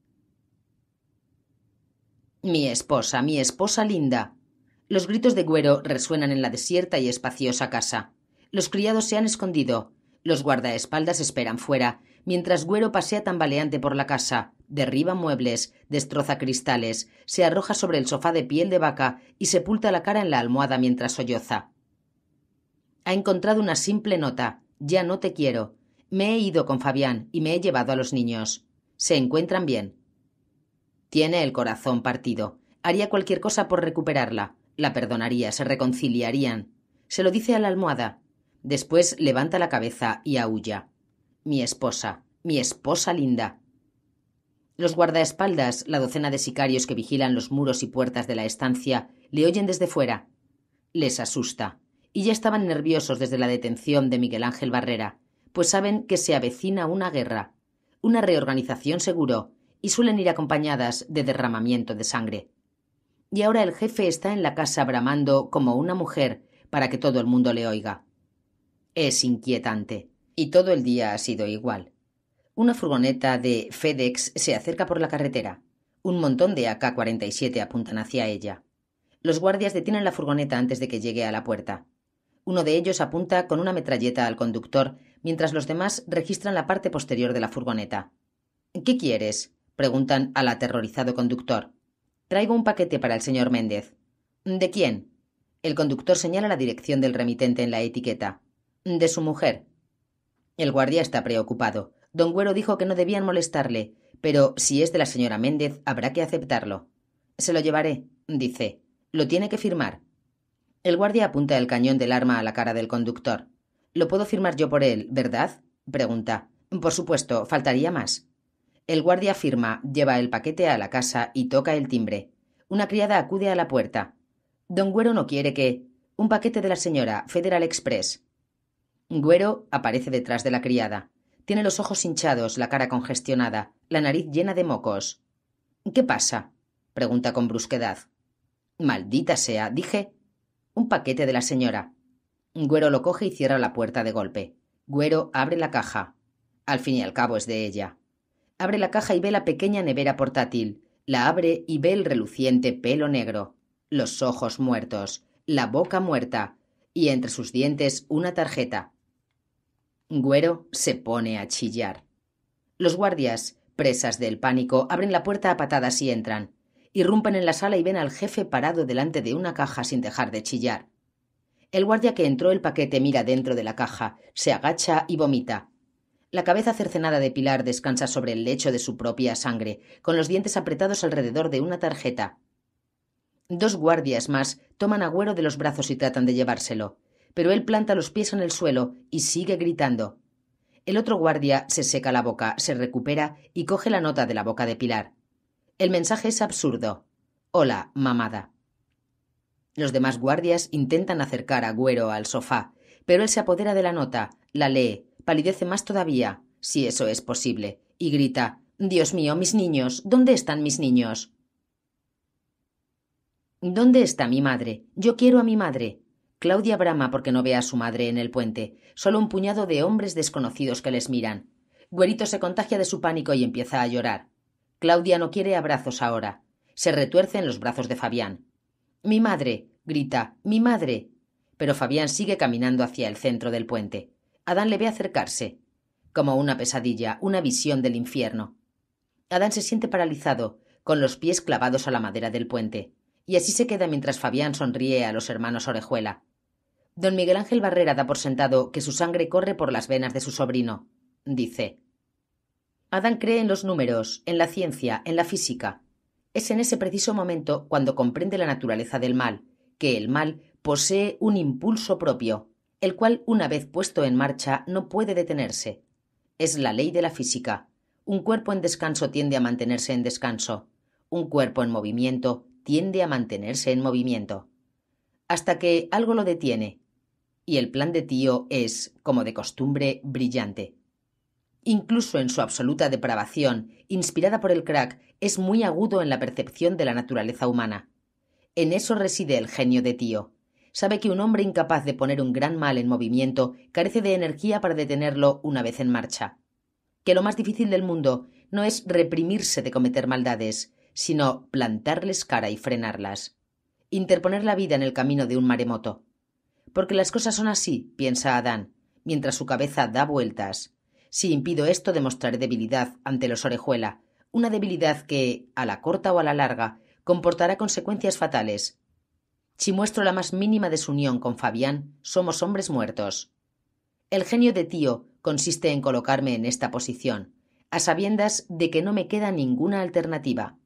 Mi esposa, mi esposa linda, los gritos de Güero resuenan en la desierta y espaciosa casa. Los criados se han escondido. Los guardaespaldas esperan fuera, mientras Güero pasea tambaleante por la casa, derriba muebles, destroza cristales, se arroja sobre el sofá de piel de vaca y sepulta la cara en la almohada mientras solloza. Ha encontrado una simple nota. Ya no te quiero. Me he ido con Fabián y me he llevado a los niños. Se encuentran bien. Tiene el corazón partido. Haría cualquier cosa por recuperarla. La perdonaría, se reconciliarían. Se lo dice a la almohada. Después levanta la cabeza y aúlla. Mi esposa, mi esposa linda. Los guardaespaldas, la docena de sicarios que vigilan los muros y puertas de la estancia, le oyen desde fuera. Les asusta. Y ya estaban nerviosos desde la detención de Miguel Ángel Barrera, pues saben que se avecina una guerra, una reorganización seguro, y suelen ir acompañadas de derramamiento de sangre y ahora el jefe está en la casa bramando como una mujer para que todo el mundo le oiga. Es inquietante, y todo el día ha sido igual. Una furgoneta de FedEx se acerca por la carretera. Un montón de AK-47 apuntan hacia ella. Los guardias detienen la furgoneta antes de que llegue a la puerta. Uno de ellos apunta con una metralleta al conductor, mientras los demás registran la parte posterior de la furgoneta. ¿Qué quieres? preguntan al aterrorizado conductor. Traigo un paquete para el señor Méndez. ¿De quién? El conductor señala la dirección del remitente en la etiqueta. De su mujer. El guardia está preocupado. Don Güero dijo que no debían molestarle, pero si es de la señora Méndez habrá que aceptarlo. Se lo llevaré, dice. Lo tiene que firmar. El guardia apunta el cañón del arma a la cara del conductor. Lo puedo firmar yo por él, ¿verdad? pregunta. Por supuesto, faltaría más. El guardia firma, lleva el paquete a la casa y toca el timbre. Una criada acude a la puerta. Don Güero no quiere que. Un paquete de la señora, Federal Express. Güero aparece detrás de la criada. Tiene los ojos hinchados, la cara congestionada, la nariz llena de mocos. ¿Qué pasa? pregunta con brusquedad. Maldita sea, dije. Un paquete de la señora. Güero lo coge y cierra la puerta de golpe. Güero abre la caja. Al fin y al cabo es de ella. Abre la caja y ve la pequeña nevera portátil. La abre y ve el reluciente pelo negro, los ojos muertos, la boca muerta y entre sus dientes una tarjeta. Güero se pone a chillar. Los guardias, presas del pánico, abren la puerta a patadas y entran. Irrumpen en la sala y ven al jefe parado delante de una caja sin dejar de chillar. El guardia que entró el paquete mira dentro de la caja, se agacha y vomita. La cabeza cercenada de Pilar descansa sobre el lecho de su propia sangre, con los dientes apretados alrededor de una tarjeta. Dos guardias más toman a agüero de los brazos y tratan de llevárselo, pero él planta los pies en el suelo y sigue gritando. El otro guardia se seca la boca, se recupera y coge la nota de la boca de Pilar. El mensaje es absurdo. Hola, mamada. Los demás guardias intentan acercar a Güero al sofá, pero él se apodera de la nota, la lee palidece más todavía, si eso es posible, y grita Dios mío, mis niños, ¿dónde están mis niños? ¿Dónde está mi madre? Yo quiero a mi madre. Claudia brama porque no ve a su madre en el puente, solo un puñado de hombres desconocidos que les miran. Güerito se contagia de su pánico y empieza a llorar. Claudia no quiere abrazos ahora. Se retuerce en los brazos de Fabián. Mi madre. grita. Mi madre. Pero Fabián sigue caminando hacia el centro del puente. Adán le ve acercarse, como una pesadilla, una visión del infierno. Adán se siente paralizado, con los pies clavados a la madera del puente, y así se queda mientras Fabián sonríe a los hermanos Orejuela. Don Miguel Ángel Barrera da por sentado que su sangre corre por las venas de su sobrino. Dice Adán cree en los números, en la ciencia, en la física. Es en ese preciso momento cuando comprende la naturaleza del mal, que el mal posee un impulso propio, el cual una vez puesto en marcha no puede detenerse. Es la ley de la física. Un cuerpo en descanso tiende a mantenerse en descanso. Un cuerpo en movimiento tiende a mantenerse en movimiento. Hasta que algo lo detiene. Y el plan de tío es, como de costumbre, brillante. Incluso en su absoluta depravación, inspirada por el crack, es muy agudo en la percepción de la naturaleza humana. En eso reside el genio de tío sabe que un hombre incapaz de poner un gran mal en movimiento carece de energía para detenerlo una vez en marcha. Que lo más difícil del mundo no es reprimirse de cometer maldades, sino plantarles cara y frenarlas. Interponer la vida en el camino de un maremoto. Porque las cosas son así, piensa Adán, mientras su cabeza da vueltas. Si impido esto, demostraré debilidad ante los orejuela, una debilidad que, a la corta o a la larga, comportará consecuencias fatales, si muestro la más mínima desunión con Fabián, somos hombres muertos. El genio de tío consiste en colocarme en esta posición, a sabiendas de que no me queda ninguna alternativa.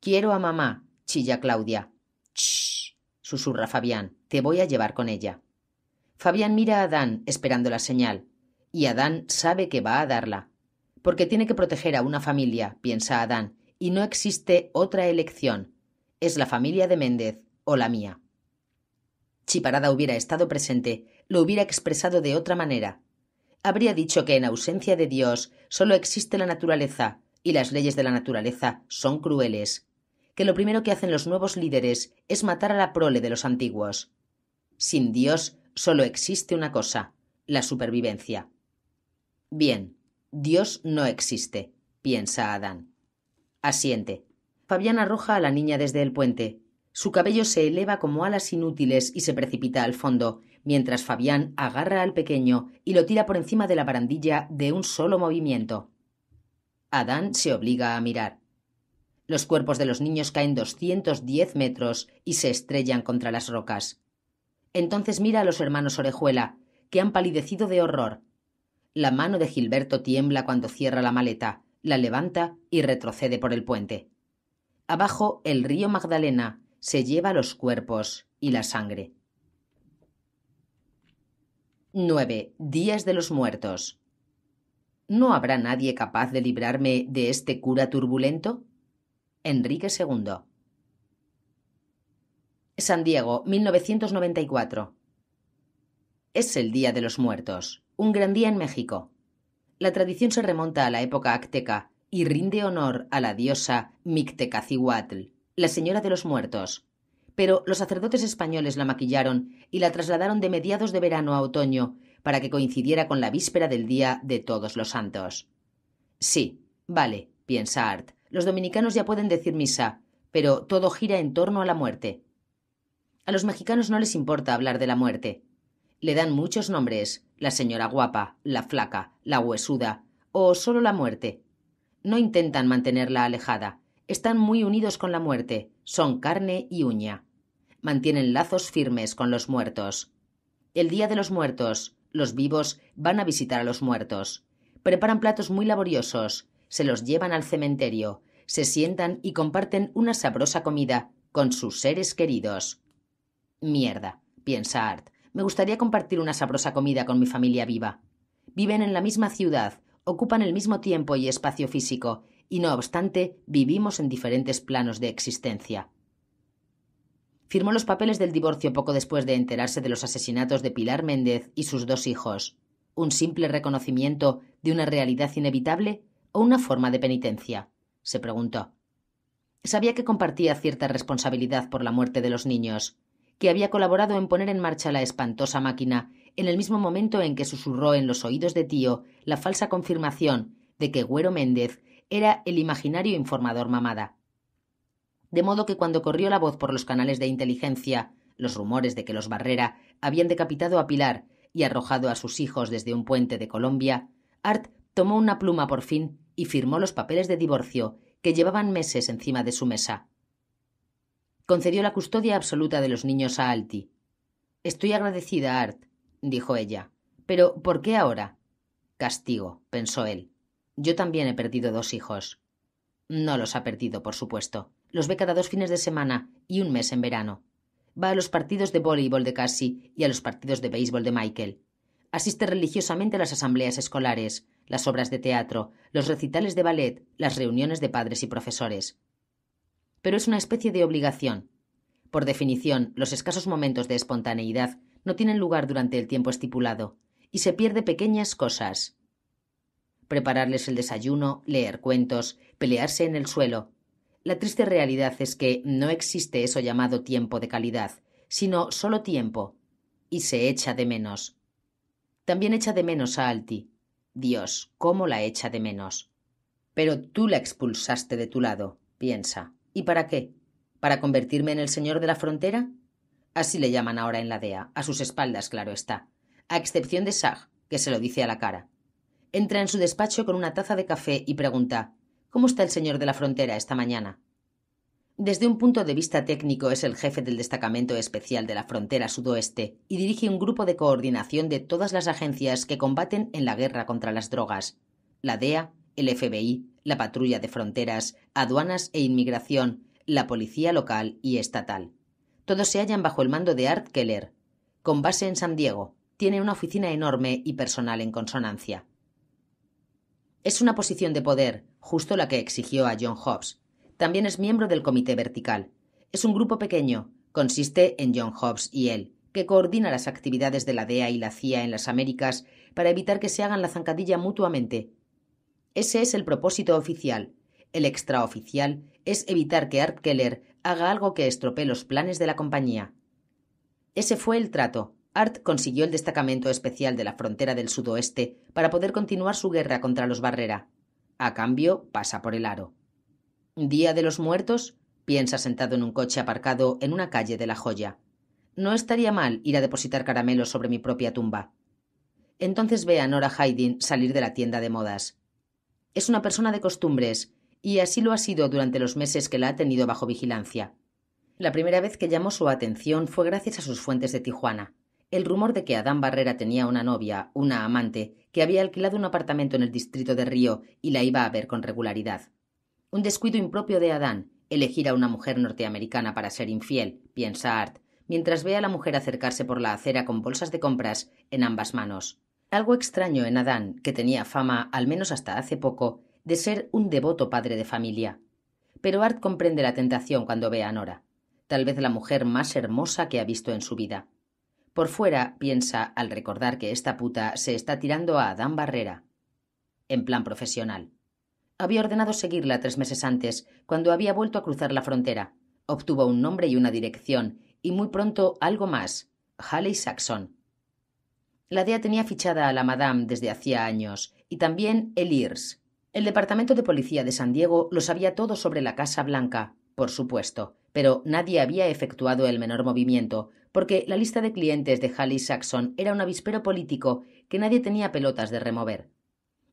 Quiero a mamá, chilla Claudia. Shh, susurra Fabián, te voy a llevar con ella. Fabián mira a Adán esperando la señal, y Adán sabe que va a darla, porque tiene que proteger a una familia, piensa Adán, y no existe otra elección. Es la familia de Méndez, o la mía. Chiparada hubiera estado presente, lo hubiera expresado de otra manera. Habría dicho que en ausencia de Dios solo existe la naturaleza, y las leyes de la naturaleza son crueles, que lo primero que hacen los nuevos líderes es matar a la prole de los antiguos. Sin Dios solo existe una cosa, la supervivencia. Bien, Dios no existe, piensa Adán. Asiente. Fabián arroja a la niña desde el puente. Su cabello se eleva como alas inútiles y se precipita al fondo, mientras Fabián agarra al pequeño y lo tira por encima de la barandilla de un solo movimiento. Adán se obliga a mirar. Los cuerpos de los niños caen 210 metros y se estrellan contra las rocas. Entonces mira a los hermanos Orejuela, que han palidecido de horror. La mano de Gilberto tiembla cuando cierra la maleta, la levanta y retrocede por el puente. Abajo, el río Magdalena, se lleva los cuerpos y la sangre. 9. Días de los muertos. ¿No habrá nadie capaz de librarme de este cura turbulento? Enrique II. San Diego, 1994. Es el Día de los Muertos, un gran día en México. La tradición se remonta a la época acteca y rinde honor a la diosa Mictecacihuatl, la Señora de los Muertos, pero los sacerdotes españoles la maquillaron y la trasladaron de mediados de verano a otoño para que coincidiera con la víspera del Día de Todos los Santos. Sí, vale, piensa Art, los dominicanos ya pueden decir misa, pero todo gira en torno a la muerte. A los mexicanos no les importa hablar de la muerte. Le dan muchos nombres, la señora guapa, la flaca, la huesuda, o solo la muerte. No intentan mantenerla alejada, están muy unidos con la muerte, son carne y uña. Mantienen lazos firmes con los muertos. El día de los muertos, los vivos van a visitar a los muertos. Preparan platos muy laboriosos, se los llevan al cementerio, se sientan y comparten una sabrosa comida con sus seres queridos. Mierda, piensa Art. Me gustaría compartir una sabrosa comida con mi familia viva. Viven en la misma ciudad, ocupan el mismo tiempo y espacio físico, y no obstante vivimos en diferentes planos de existencia. Firmó los papeles del divorcio poco después de enterarse de los asesinatos de Pilar Méndez y sus dos hijos. ¿Un simple reconocimiento de una realidad inevitable o una forma de penitencia? se preguntó. Sabía que compartía cierta responsabilidad por la muerte de los niños, que había colaborado en poner en marcha la espantosa máquina en el mismo momento en que susurró en los oídos de tío la falsa confirmación de que Güero Méndez era el imaginario informador mamada. De modo que cuando corrió la voz por los canales de inteligencia, los rumores de que los Barrera habían decapitado a Pilar y arrojado a sus hijos desde un puente de Colombia, Art tomó una pluma por fin y firmó los papeles de divorcio que llevaban meses encima de su mesa. Concedió la custodia absoluta de los niños a Alti. Estoy agradecida, Art, dijo ella. Pero ¿por qué ahora? Castigo, pensó él. Yo también he perdido dos hijos. No los ha perdido, por supuesto. Los ve cada dos fines de semana y un mes en verano. Va a los partidos de voleibol de Cassie y a los partidos de béisbol de Michael. Asiste religiosamente a las asambleas escolares, las obras de teatro, los recitales de ballet, las reuniones de padres y profesores. Pero es una especie de obligación. Por definición, los escasos momentos de espontaneidad no tienen lugar durante el tiempo estipulado, y se pierde pequeñas cosas, prepararles el desayuno, leer cuentos, pelearse en el suelo. La triste realidad es que no existe eso llamado tiempo de calidad, sino solo tiempo, y se echa de menos. También echa de menos a Alti. Dios, cómo la echa de menos. Pero tú la expulsaste de tu lado, piensa. ¿Y para qué? ¿Para convertirme en el señor de la frontera? Así le llaman ahora en la DEA, a sus espaldas, claro está. A excepción de Sag, que se lo dice a la cara entra en su despacho con una taza de café y pregunta ¿Cómo está el señor de la frontera esta mañana? Desde un punto de vista técnico es el jefe del Destacamento Especial de la Frontera Sudoeste y dirige un grupo de coordinación de todas las agencias que combaten en la guerra contra las drogas, la DEA, el FBI, la Patrulla de Fronteras, Aduanas e Inmigración, la Policía Local y Estatal. Todos se hallan bajo el mando de Art Keller. Con base en San Diego, tiene una oficina enorme y personal en consonancia. Es una posición de poder, justo la que exigió a John Hobbes. También es miembro del Comité Vertical. Es un grupo pequeño, consiste en John Hobbes y él, que coordina las actividades de la DEA y la CIA en las Américas para evitar que se hagan la zancadilla mutuamente. Ese es el propósito oficial. El extraoficial es evitar que Art Keller haga algo que estropee los planes de la compañía. Ese fue el trato. Art consiguió el destacamento especial de la frontera del sudoeste para poder continuar su guerra contra los Barrera. A cambio, pasa por el aro. Día de los Muertos, piensa sentado en un coche aparcado en una calle de La Joya. No estaría mal ir a depositar caramelos sobre mi propia tumba. Entonces ve a Nora Haydn salir de la tienda de modas. Es una persona de costumbres, y así lo ha sido durante los meses que la ha tenido bajo vigilancia. La primera vez que llamó su atención fue gracias a sus fuentes de Tijuana el rumor de que Adán Barrera tenía una novia, una amante, que había alquilado un apartamento en el distrito de Río y la iba a ver con regularidad. Un descuido impropio de Adán, elegir a una mujer norteamericana para ser infiel, piensa Art, mientras ve a la mujer acercarse por la acera con bolsas de compras en ambas manos. Algo extraño en Adán, que tenía fama, al menos hasta hace poco, de ser un devoto padre de familia. Pero Art comprende la tentación cuando ve a Nora, tal vez la mujer más hermosa que ha visto en su vida. Por fuera, piensa al recordar que esta puta se está tirando a Adán Barrera. En plan profesional. Había ordenado seguirla tres meses antes, cuando había vuelto a cruzar la frontera. Obtuvo un nombre y una dirección, y muy pronto algo más. Halley Saxon. La DEA tenía fichada a la Madame desde hacía años, y también el IRS. El Departamento de Policía de San Diego lo sabía todo sobre la Casa Blanca, por supuesto, pero nadie había efectuado el menor movimiento, porque la lista de clientes de Halley Saxon era un avispero político que nadie tenía pelotas de remover.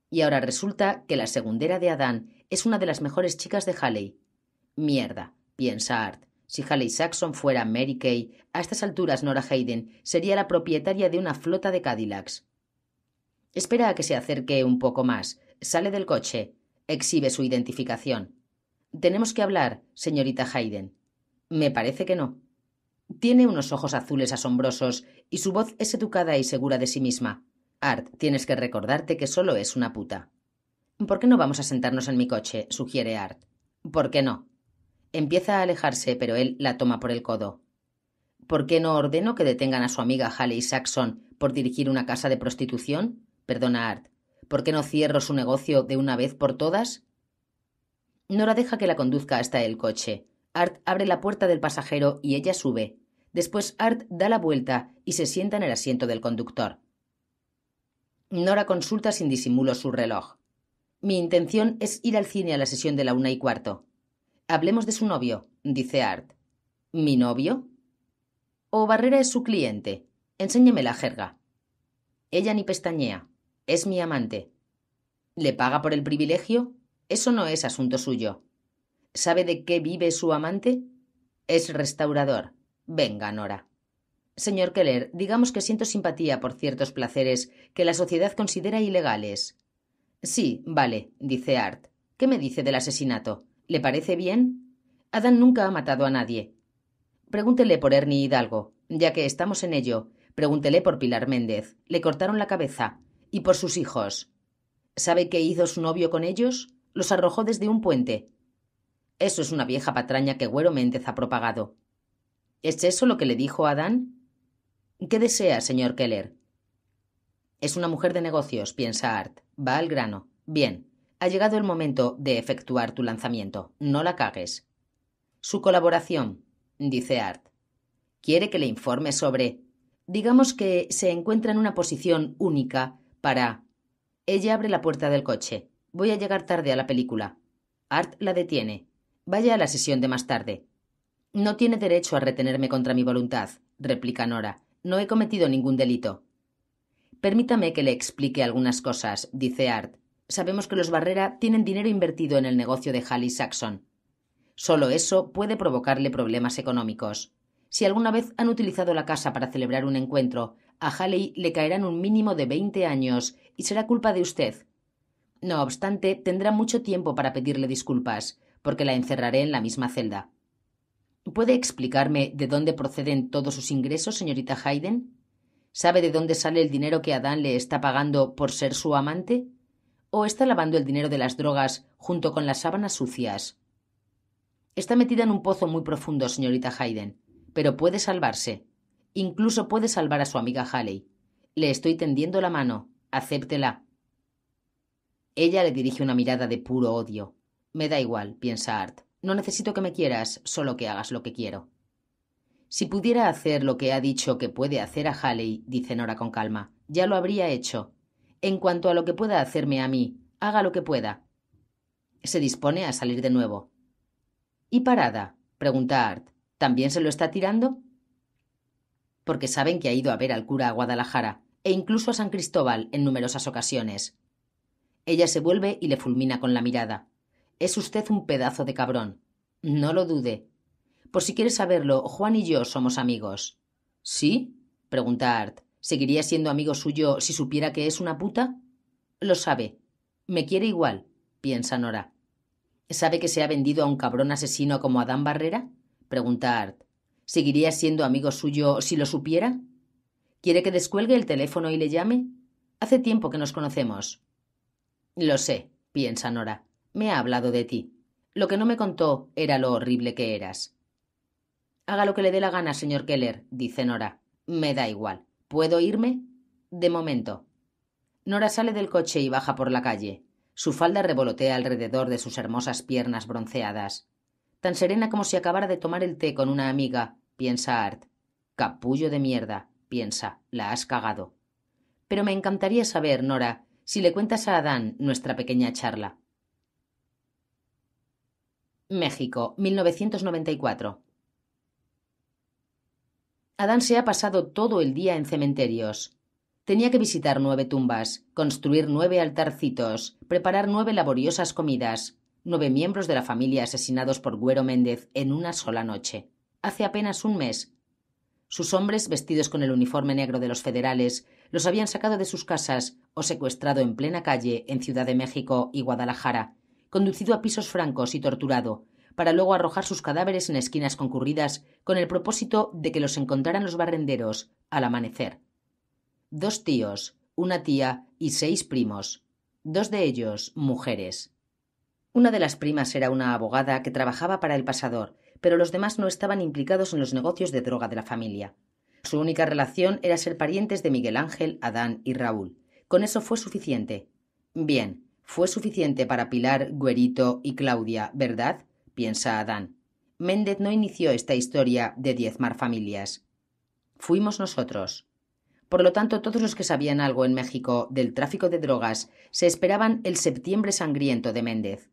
Y ahora resulta que la segundera de Adán es una de las mejores chicas de Halley. Mierda, piensa Art. Si Halley Saxon fuera Mary Kay, a estas alturas Nora Hayden sería la propietaria de una flota de Cadillacs. Espera a que se acerque un poco más, sale del coche, exhibe su identificación. Tenemos que hablar, señorita Hayden. Me parece que no. Tiene unos ojos azules asombrosos y su voz es educada y segura de sí misma. Art, tienes que recordarte que solo es una puta. ¿Por qué no vamos a sentarnos en mi coche? sugiere Art. ¿Por qué no? Empieza a alejarse, pero él la toma por el codo. ¿Por qué no ordeno que detengan a su amiga Haley Saxon por dirigir una casa de prostitución? Perdona, Art. ¿Por qué no cierro su negocio de una vez por todas? Nora deja que la conduzca hasta el coche. Art abre la puerta del pasajero y ella sube. Después Art da la vuelta y se sienta en el asiento del conductor. Nora consulta sin disimulo su reloj. Mi intención es ir al cine a la sesión de la una y cuarto. Hablemos de su novio, dice Art. ¿Mi novio? O oh, Barrera es su cliente. Enséñeme la jerga. Ella ni pestañea. Es mi amante. ¿Le paga por el privilegio? Eso no es asunto suyo. ¿Sabe de qué vive su amante? Es restaurador. Venga, Nora. Señor Keller, digamos que siento simpatía por ciertos placeres que la sociedad considera ilegales. Sí, vale, dice Art. ¿Qué me dice del asesinato? ¿Le parece bien? Adán nunca ha matado a nadie. Pregúntele por Ernie Hidalgo, ya que estamos en ello. Pregúntele por Pilar Méndez. Le cortaron la cabeza. Y por sus hijos. ¿Sabe qué hizo su novio con ellos? Los arrojó desde un puente. Eso es una vieja patraña que Güero Méndez ha propagado. ¿Es eso lo que le dijo a Adán? ¿Qué desea, señor Keller? Es una mujer de negocios, piensa Art. Va al grano. Bien. Ha llegado el momento de efectuar tu lanzamiento. No la cagues. Su colaboración, dice Art. Quiere que le informe sobre. Digamos que se encuentra en una posición única para. Ella abre la puerta del coche. Voy a llegar tarde a la película. Art la detiene. Vaya a la sesión de más tarde. No tiene derecho a retenerme contra mi voluntad, replica Nora. No he cometido ningún delito. Permítame que le explique algunas cosas, dice Art. Sabemos que los Barrera tienen dinero invertido en el negocio de Halley Saxon. Solo eso puede provocarle problemas económicos. Si alguna vez han utilizado la casa para celebrar un encuentro, a Halley le caerán un mínimo de veinte años y será culpa de usted. No obstante, tendrá mucho tiempo para pedirle disculpas, porque la encerraré en la misma celda. ¿Puede explicarme de dónde proceden todos sus ingresos, señorita Hayden? ¿Sabe de dónde sale el dinero que Adán le está pagando por ser su amante? ¿O está lavando el dinero de las drogas junto con las sábanas sucias? Está metida en un pozo muy profundo, señorita Hayden, pero puede salvarse. Incluso puede salvar a su amiga Halley. Le estoy tendiendo la mano. Acéptela. Ella le dirige una mirada de puro odio. Me da igual, piensa Art. No necesito que me quieras, solo que hagas lo que quiero. Si pudiera hacer lo que ha dicho que puede hacer a Halley, dice Nora con calma, ya lo habría hecho. En cuanto a lo que pueda hacerme a mí, haga lo que pueda. Se dispone a salir de nuevo. ¿Y parada? pregunta Art. ¿También se lo está tirando? Porque saben que ha ido a ver al cura a Guadalajara, e incluso a San Cristóbal en numerosas ocasiones. Ella se vuelve y le fulmina con la mirada. Es usted un pedazo de cabrón. No lo dude. Por si quiere saberlo, Juan y yo somos amigos. ¿Sí? pregunta Art. ¿Seguiría siendo amigo suyo si supiera que es una puta? Lo sabe. Me quiere igual, piensa Nora. ¿Sabe que se ha vendido a un cabrón asesino como Adán Barrera? pregunta Art. ¿Seguiría siendo amigo suyo si lo supiera? ¿Quiere que descuelgue el teléfono y le llame? Hace tiempo que nos conocemos. Lo sé, piensa Nora. Me ha hablado de ti. Lo que no me contó era lo horrible que eras. Haga lo que le dé la gana, señor Keller, dice Nora. Me da igual. ¿Puedo irme? De momento. Nora sale del coche y baja por la calle. Su falda revolotea alrededor de sus hermosas piernas bronceadas. Tan serena como si acabara de tomar el té con una amiga, piensa Art. Capullo de mierda, piensa, la has cagado. Pero me encantaría saber, Nora, si le cuentas a Adán nuestra pequeña charla. México, 1994. Adán se ha pasado todo el día en cementerios. Tenía que visitar nueve tumbas, construir nueve altarcitos, preparar nueve laboriosas comidas, nueve miembros de la familia asesinados por Güero Méndez en una sola noche, hace apenas un mes. Sus hombres, vestidos con el uniforme negro de los federales, los habían sacado de sus casas o secuestrado en plena calle en Ciudad de México y Guadalajara, conducido a pisos francos y torturado, para luego arrojar sus cadáveres en esquinas concurridas con el propósito de que los encontraran los barrenderos al amanecer. Dos tíos, una tía y seis primos, dos de ellos mujeres. Una de las primas era una abogada que trabajaba para el pasador, pero los demás no estaban implicados en los negocios de droga de la familia. Su única relación era ser parientes de Miguel Ángel, Adán y Raúl. Con eso fue suficiente. Bien, fue suficiente para Pilar, Guerito y Claudia, ¿verdad? piensa Adán. Méndez no inició esta historia de diezmar familias. Fuimos nosotros. Por lo tanto, todos los que sabían algo en México del tráfico de drogas se esperaban el septiembre sangriento de Méndez.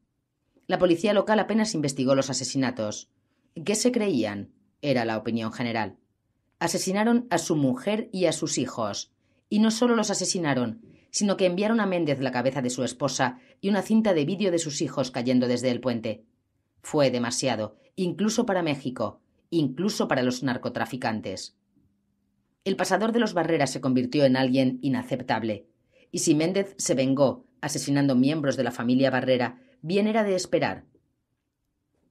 La policía local apenas investigó los asesinatos. ¿Qué se creían? era la opinión general. Asesinaron a su mujer y a sus hijos. Y no solo los asesinaron, sino que enviaron a Méndez la cabeza de su esposa y una cinta de vídeo de sus hijos cayendo desde el puente. Fue demasiado, incluso para México, incluso para los narcotraficantes. El pasador de los Barreras se convirtió en alguien inaceptable, y si Méndez se vengó, asesinando miembros de la familia Barrera, bien era de esperar.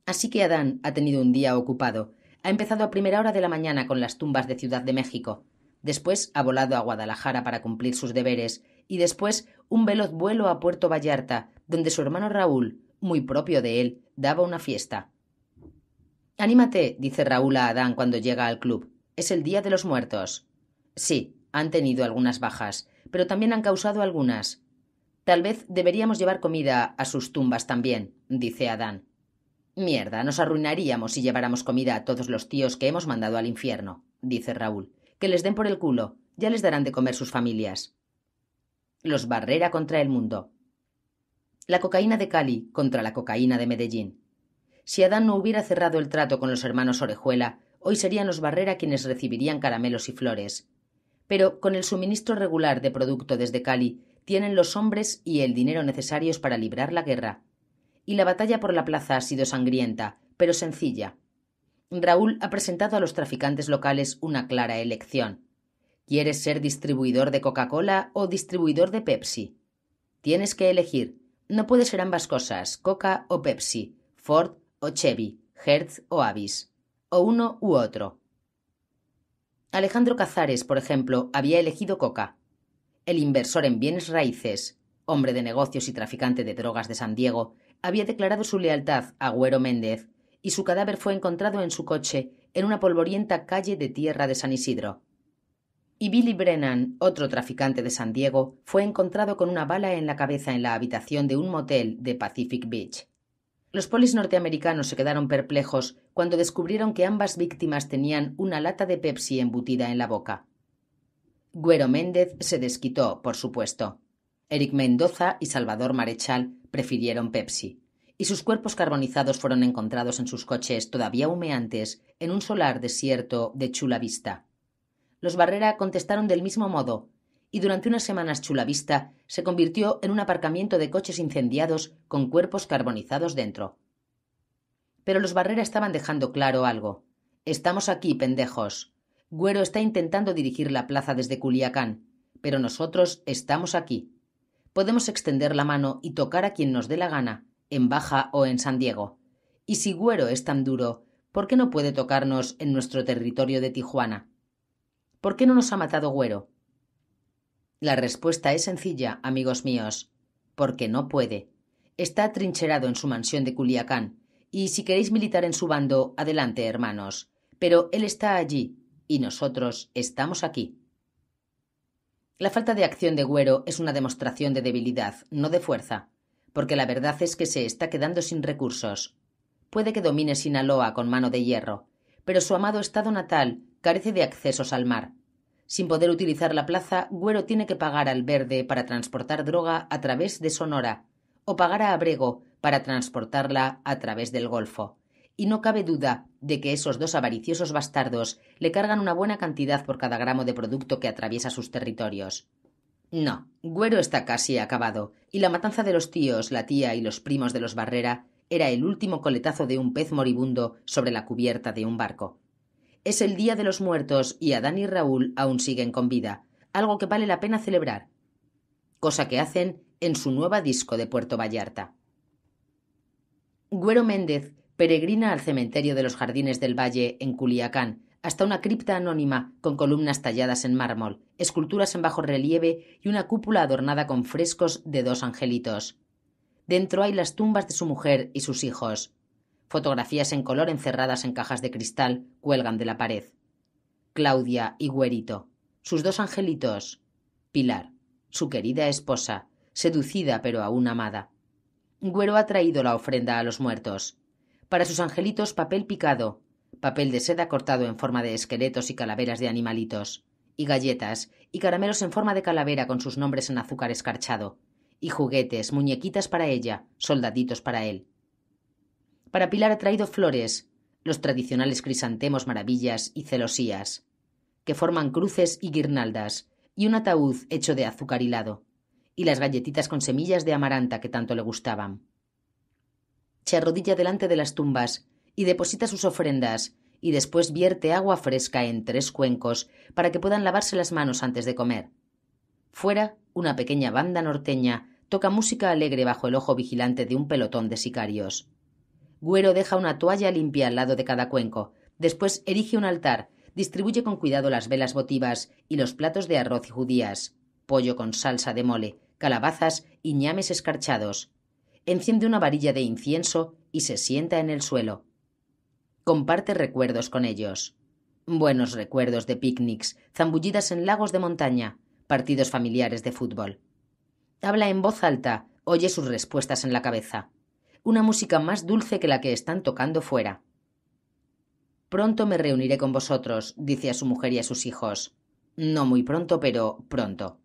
Así que Adán ha tenido un día ocupado. Ha empezado a primera hora de la mañana con las tumbas de Ciudad de México. Después ha volado a Guadalajara para cumplir sus deberes y después un veloz vuelo a Puerto Vallarta, donde su hermano Raúl, muy propio de él, daba una fiesta. Anímate, dice Raúl a Adán cuando llega al club. Es el día de los muertos. Sí, han tenido algunas bajas, pero también han causado algunas. Tal vez deberíamos llevar comida a sus tumbas también, dice Adán. Mierda, nos arruinaríamos si lleváramos comida a todos los tíos que hemos mandado al infierno, dice Raúl. Que les den por el culo, ya les darán de comer sus familias. Los barrera contra el mundo. La cocaína de Cali contra la cocaína de Medellín. Si Adán no hubiera cerrado el trato con los hermanos Orejuela, hoy serían los Barrera quienes recibirían caramelos y flores. Pero con el suministro regular de producto desde Cali, tienen los hombres y el dinero necesarios para librar la guerra. Y la batalla por la plaza ha sido sangrienta, pero sencilla. Raúl ha presentado a los traficantes locales una clara elección. ¿Quieres ser distribuidor de Coca-Cola o distribuidor de Pepsi? Tienes que elegir. No puede ser ambas cosas, Coca o Pepsi, Ford o Chevy, Hertz o Avis, o uno u otro. Alejandro Cazares, por ejemplo, había elegido Coca. El inversor en bienes raíces, hombre de negocios y traficante de drogas de San Diego, había declarado su lealtad a Güero Méndez y su cadáver fue encontrado en su coche en una polvorienta calle de tierra de San Isidro y Billy Brennan, otro traficante de San Diego, fue encontrado con una bala en la cabeza en la habitación de un motel de Pacific Beach. Los polis norteamericanos se quedaron perplejos cuando descubrieron que ambas víctimas tenían una lata de Pepsi embutida en la boca. Güero Méndez se desquitó, por supuesto. Eric Mendoza y Salvador Marechal prefirieron Pepsi, y sus cuerpos carbonizados fueron encontrados en sus coches todavía humeantes en un solar desierto de Chula Vista los Barrera contestaron del mismo modo, y durante unas semanas Chulavista se convirtió en un aparcamiento de coches incendiados con cuerpos carbonizados dentro. Pero los Barrera estaban dejando claro algo. Estamos aquí, pendejos. Güero está intentando dirigir la plaza desde Culiacán, pero nosotros estamos aquí. Podemos extender la mano y tocar a quien nos dé la gana, en Baja o en San Diego. Y si Güero es tan duro, ¿por qué no puede tocarnos en nuestro territorio de Tijuana? ¿Por qué no nos ha matado Güero? La respuesta es sencilla, amigos míos, porque no puede. Está trincherado en su mansión de Culiacán, y si queréis militar en su bando, adelante, hermanos. Pero él está allí, y nosotros estamos aquí. La falta de acción de Güero es una demostración de debilidad, no de fuerza, porque la verdad es que se está quedando sin recursos. Puede que domine Sinaloa con mano de hierro, pero su amado estado natal carece de accesos al mar. Sin poder utilizar la plaza, Güero tiene que pagar al Verde para transportar droga a través de Sonora, o pagar a Abrego para transportarla a través del Golfo. Y no cabe duda de que esos dos avariciosos bastardos le cargan una buena cantidad por cada gramo de producto que atraviesa sus territorios. No, Güero está casi acabado, y la matanza de los tíos, la tía y los primos de los Barrera era el último coletazo de un pez moribundo sobre la cubierta de un barco. Es el Día de los Muertos y Adán y Raúl aún siguen con vida, algo que vale la pena celebrar, cosa que hacen en su nueva disco de Puerto Vallarta. Güero Méndez peregrina al cementerio de los Jardines del Valle en Culiacán, hasta una cripta anónima con columnas talladas en mármol, esculturas en bajo relieve y una cúpula adornada con frescos de dos angelitos. Dentro hay las tumbas de su mujer y sus hijos. Fotografías en color encerradas en cajas de cristal cuelgan de la pared. Claudia y Güerito, sus dos angelitos. Pilar, su querida esposa, seducida pero aún amada. Güero ha traído la ofrenda a los muertos. Para sus angelitos papel picado, papel de seda cortado en forma de esqueletos y calaveras de animalitos, y galletas, y caramelos en forma de calavera con sus nombres en azúcar escarchado, y juguetes, muñequitas para ella, soldaditos para él. Para Pilar ha traído flores, los tradicionales crisantemos maravillas y celosías, que forman cruces y guirnaldas, y un ataúd hecho de azúcar hilado, y las galletitas con semillas de amaranta que tanto le gustaban. Se arrodilla delante de las tumbas y deposita sus ofrendas, y después vierte agua fresca en tres cuencos para que puedan lavarse las manos antes de comer. Fuera, una pequeña banda norteña toca música alegre bajo el ojo vigilante de un pelotón de sicarios. Güero deja una toalla limpia al lado de cada cuenco. Después erige un altar, distribuye con cuidado las velas votivas y los platos de arroz y judías, pollo con salsa de mole, calabazas y ñames escarchados. Enciende una varilla de incienso y se sienta en el suelo. Comparte recuerdos con ellos. Buenos recuerdos de picnics, zambullidas en lagos de montaña, partidos familiares de fútbol. Habla en voz alta, oye sus respuestas en la cabeza una música más dulce que la que están tocando fuera. Pronto me reuniré con vosotros, dice a su mujer y a sus hijos. No muy pronto, pero pronto.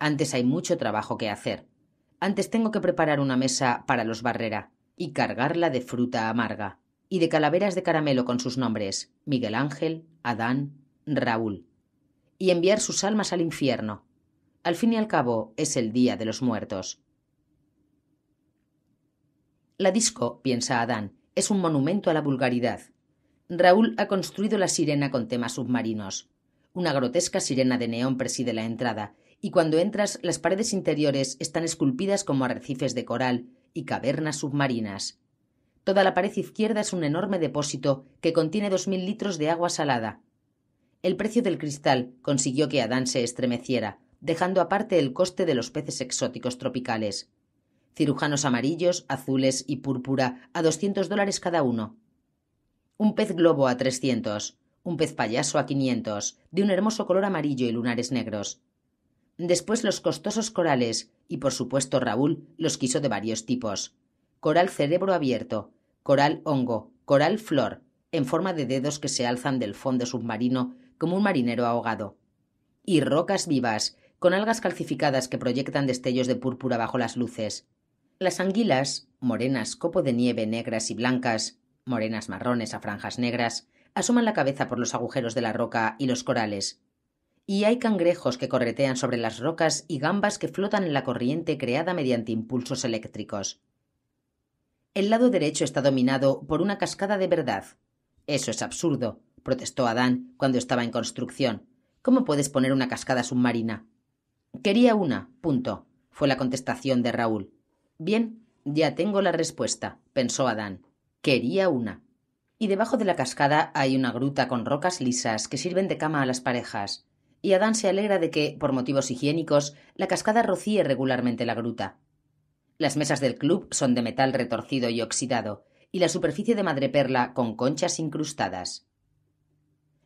Antes hay mucho trabajo que hacer. Antes tengo que preparar una mesa para los Barrera y cargarla de fruta amarga y de calaveras de caramelo con sus nombres, Miguel Ángel, Adán, Raúl, y enviar sus almas al infierno. Al fin y al cabo, es el día de los muertos. La disco, piensa Adán, es un monumento a la vulgaridad. Raúl ha construido la sirena con temas submarinos. Una grotesca sirena de neón preside la entrada, y cuando entras las paredes interiores están esculpidas como arrecifes de coral y cavernas submarinas. Toda la pared izquierda es un enorme depósito que contiene dos mil litros de agua salada. El precio del cristal consiguió que Adán se estremeciera, dejando aparte el coste de los peces exóticos tropicales cirujanos amarillos, azules y púrpura a 200 dólares cada uno. Un pez globo a 300, un pez payaso a 500, de un hermoso color amarillo y lunares negros. Después los costosos corales, y por supuesto Raúl los quiso de varios tipos. Coral cerebro abierto, coral hongo, coral flor, en forma de dedos que se alzan del fondo submarino como un marinero ahogado. Y rocas vivas, con algas calcificadas que proyectan destellos de púrpura bajo las luces. Las anguilas, morenas copo de nieve negras y blancas, morenas marrones a franjas negras, asoman la cabeza por los agujeros de la roca y los corales. Y hay cangrejos que corretean sobre las rocas y gambas que flotan en la corriente creada mediante impulsos eléctricos. El lado derecho está dominado por una cascada de verdad. Eso es absurdo, protestó Adán cuando estaba en construcción. ¿Cómo puedes poner una cascada submarina? Quería una, punto, fue la contestación de Raúl. Bien, ya tengo la respuesta, pensó Adán. Quería una. Y debajo de la cascada hay una gruta con rocas lisas que sirven de cama a las parejas. Y Adán se alegra de que, por motivos higiénicos, la cascada rocíe regularmente la gruta. Las mesas del club son de metal retorcido y oxidado, y la superficie de madreperla con conchas incrustadas.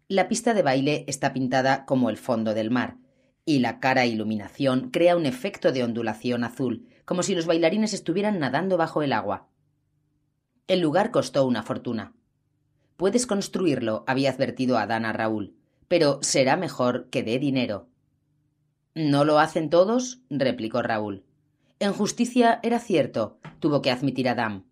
La pista de baile está pintada como el fondo del mar, y la cara iluminación crea un efecto de ondulación azul como si los bailarines estuvieran nadando bajo el agua. El lugar costó una fortuna. Puedes construirlo, había advertido Adán a Raúl, pero será mejor que dé dinero. ¿No lo hacen todos? replicó Raúl. En justicia era cierto, tuvo que admitir Adán.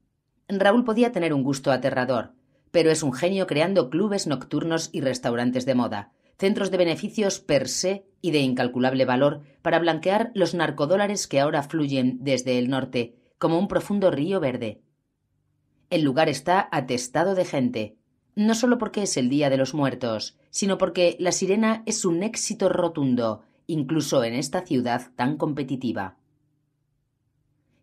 Raúl podía tener un gusto aterrador, pero es un genio creando clubes nocturnos y restaurantes de moda, centros de beneficios per se y de incalculable valor para blanquear los narcodólares que ahora fluyen desde el norte, como un profundo río verde. El lugar está atestado de gente, no solo porque es el Día de los Muertos, sino porque La Sirena es un éxito rotundo, incluso en esta ciudad tan competitiva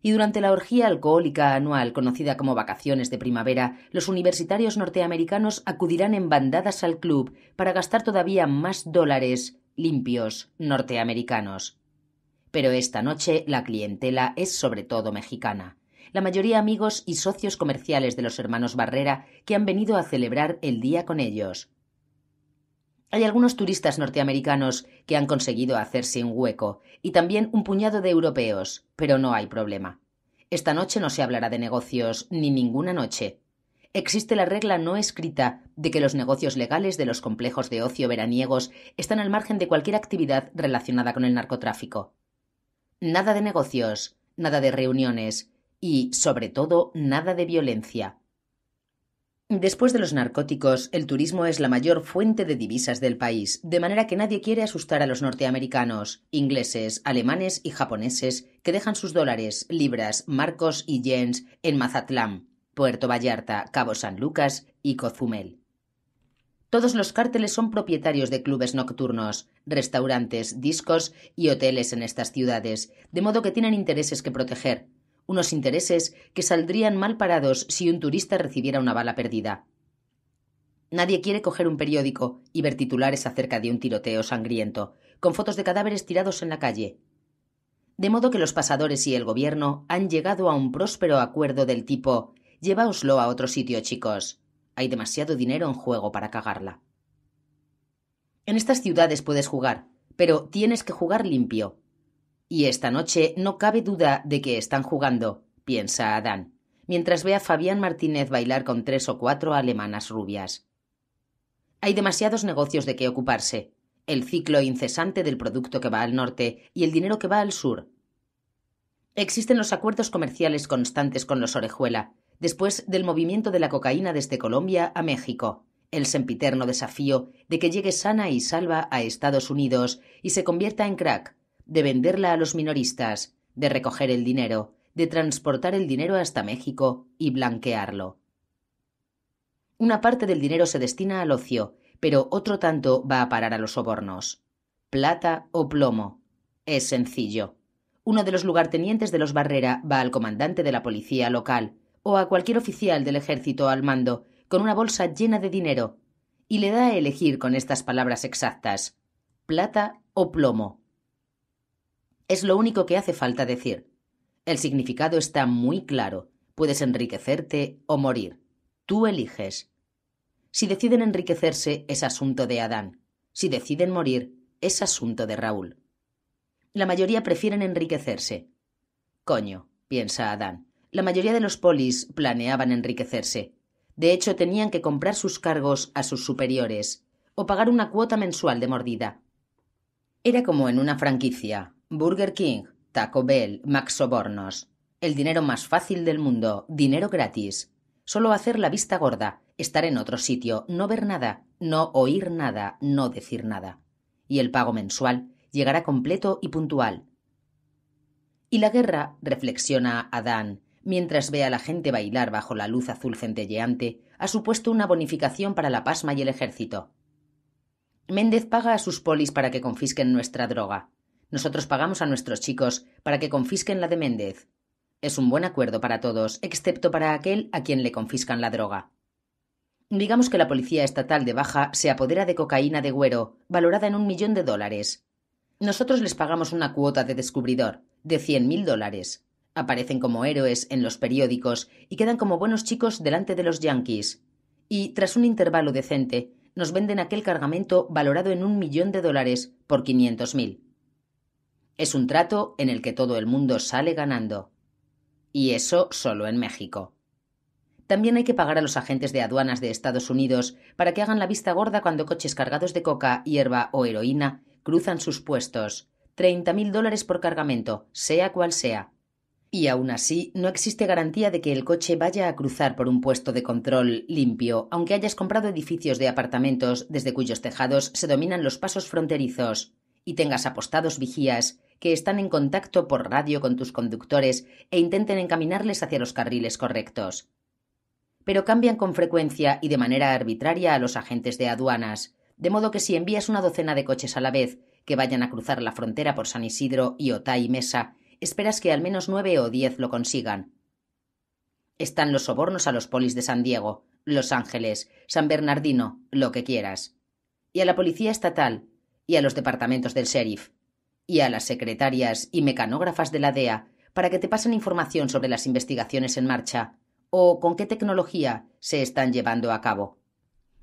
y durante la orgía alcohólica anual conocida como vacaciones de primavera, los universitarios norteamericanos acudirán en bandadas al club para gastar todavía más dólares limpios norteamericanos. Pero esta noche la clientela es sobre todo mexicana, la mayoría amigos y socios comerciales de los hermanos Barrera que han venido a celebrar el día con ellos. Hay algunos turistas norteamericanos que han conseguido hacerse un hueco, y también un puñado de europeos, pero no hay problema. Esta noche no se hablará de negocios, ni ninguna noche. Existe la regla no escrita de que los negocios legales de los complejos de ocio veraniegos están al margen de cualquier actividad relacionada con el narcotráfico. Nada de negocios, nada de reuniones y, sobre todo, nada de violencia. Después de los narcóticos, el turismo es la mayor fuente de divisas del país, de manera que nadie quiere asustar a los norteamericanos, ingleses, alemanes y japoneses que dejan sus dólares, libras, marcos y yens en Mazatlán, Puerto Vallarta, Cabo San Lucas y Cozumel. Todos los cárteles son propietarios de clubes nocturnos, restaurantes, discos y hoteles en estas ciudades, de modo que tienen intereses que proteger, unos intereses que saldrían mal parados si un turista recibiera una bala perdida. Nadie quiere coger un periódico y ver titulares acerca de un tiroteo sangriento, con fotos de cadáveres tirados en la calle. De modo que los pasadores y el gobierno han llegado a un próspero acuerdo del tipo Lleváoslo a otro sitio, chicos. Hay demasiado dinero en juego para cagarla. En estas ciudades puedes jugar, pero tienes que jugar limpio, y esta noche no cabe duda de que están jugando, piensa Adán, mientras ve a Fabián Martínez bailar con tres o cuatro alemanas rubias. Hay demasiados negocios de qué ocuparse, el ciclo incesante del producto que va al norte y el dinero que va al sur. Existen los acuerdos comerciales constantes con los orejuela, después del movimiento de la cocaína desde Colombia a México, el sempiterno desafío de que llegue sana y salva a Estados Unidos y se convierta en crack, de venderla a los minoristas, de recoger el dinero, de transportar el dinero hasta México y blanquearlo. Una parte del dinero se destina al ocio, pero otro tanto va a parar a los sobornos. Plata o plomo. Es sencillo. Uno de los lugartenientes de los Barrera va al comandante de la policía local o a cualquier oficial del ejército al mando con una bolsa llena de dinero y le da a elegir con estas palabras exactas. Plata o plomo. Es lo único que hace falta decir. El significado está muy claro. Puedes enriquecerte o morir. Tú eliges. Si deciden enriquecerse, es asunto de Adán. Si deciden morir, es asunto de Raúl. La mayoría prefieren enriquecerse. Coño, piensa Adán. La mayoría de los polis planeaban enriquecerse. De hecho, tenían que comprar sus cargos a sus superiores o pagar una cuota mensual de mordida. Era como en una franquicia. Burger King, Taco Bell, Max Sobornos. El dinero más fácil del mundo, dinero gratis. Solo hacer la vista gorda, estar en otro sitio, no ver nada, no oír nada, no decir nada. Y el pago mensual llegará completo y puntual. Y la guerra, reflexiona Adán, mientras ve a la gente bailar bajo la luz azul centelleante, ha supuesto una bonificación para la pasma y el ejército. Méndez paga a sus polis para que confisquen nuestra droga. Nosotros pagamos a nuestros chicos para que confisquen la de Méndez. Es un buen acuerdo para todos, excepto para aquel a quien le confiscan la droga. Digamos que la Policía Estatal de Baja se apodera de cocaína de Güero, valorada en un millón de dólares. Nosotros les pagamos una cuota de descubridor, de cien mil dólares. Aparecen como héroes en los periódicos y quedan como buenos chicos delante de los yankees. Y, tras un intervalo decente, nos venden aquel cargamento valorado en un millón de dólares por quinientos mil. Es un trato en el que todo el mundo sale ganando. Y eso solo en México. También hay que pagar a los agentes de aduanas de Estados Unidos para que hagan la vista gorda cuando coches cargados de coca, hierba o heroína cruzan sus puestos. Treinta mil dólares por cargamento, sea cual sea. Y aún así, no existe garantía de que el coche vaya a cruzar por un puesto de control limpio, aunque hayas comprado edificios de apartamentos desde cuyos tejados se dominan los pasos fronterizos y tengas apostados vigías que están en contacto por radio con tus conductores e intenten encaminarles hacia los carriles correctos. Pero cambian con frecuencia y de manera arbitraria a los agentes de aduanas, de modo que si envías una docena de coches a la vez que vayan a cruzar la frontera por San Isidro y Otay y Mesa, esperas que al menos nueve o diez lo consigan. Están los sobornos a los polis de San Diego, Los Ángeles, San Bernardino, lo que quieras. Y a la policía estatal, y a los departamentos del sheriff, y a las secretarias y mecanógrafas de la DEA para que te pasen información sobre las investigaciones en marcha, o con qué tecnología se están llevando a cabo.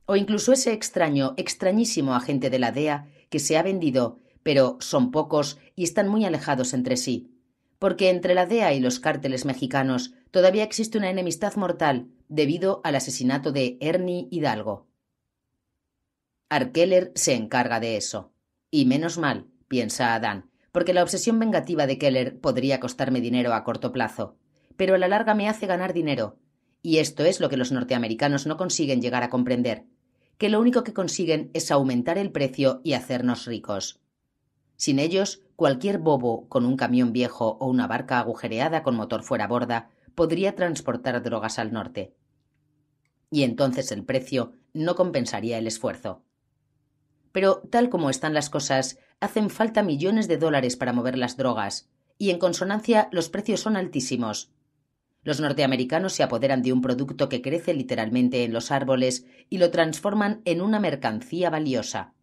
O incluso ese extraño, extrañísimo agente de la DEA que se ha vendido, pero son pocos y están muy alejados entre sí, porque entre la DEA y los cárteles mexicanos todavía existe una enemistad mortal debido al asesinato de Ernie Hidalgo. Arkeller se encarga de eso. Y menos mal, piensa Adán, porque la obsesión vengativa de Keller podría costarme dinero a corto plazo, pero a la larga me hace ganar dinero. Y esto es lo que los norteamericanos no consiguen llegar a comprender, que lo único que consiguen es aumentar el precio y hacernos ricos. Sin ellos, cualquier bobo con un camión viejo o una barca agujereada con motor fuera borda podría transportar drogas al norte. Y entonces el precio no compensaría el esfuerzo. Pero tal como están las cosas, hacen falta millones de dólares para mover las drogas, y en consonancia los precios son altísimos. Los norteamericanos se apoderan de un producto que crece literalmente en los árboles y lo transforman en una mercancía valiosa.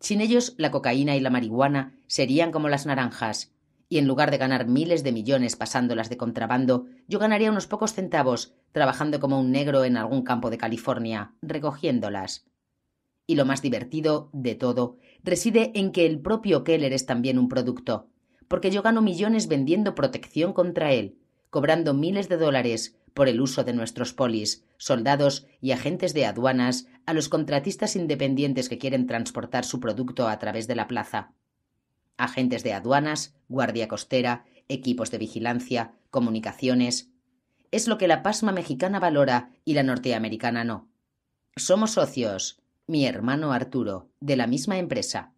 Sin ellos, la cocaína y la marihuana serían como las naranjas, y en lugar de ganar miles de millones pasándolas de contrabando, yo ganaría unos pocos centavos trabajando como un negro en algún campo de California, recogiéndolas. Y lo más divertido de todo reside en que el propio Keller es también un producto, porque yo gano millones vendiendo protección contra él, cobrando miles de dólares por el uso de nuestros polis, soldados y agentes de aduanas a los contratistas independientes que quieren transportar su producto a través de la plaza. Agentes de aduanas, guardia costera, equipos de vigilancia, comunicaciones. Es lo que la pasma mexicana valora y la norteamericana no. Somos socios, mi hermano Arturo, de la misma empresa.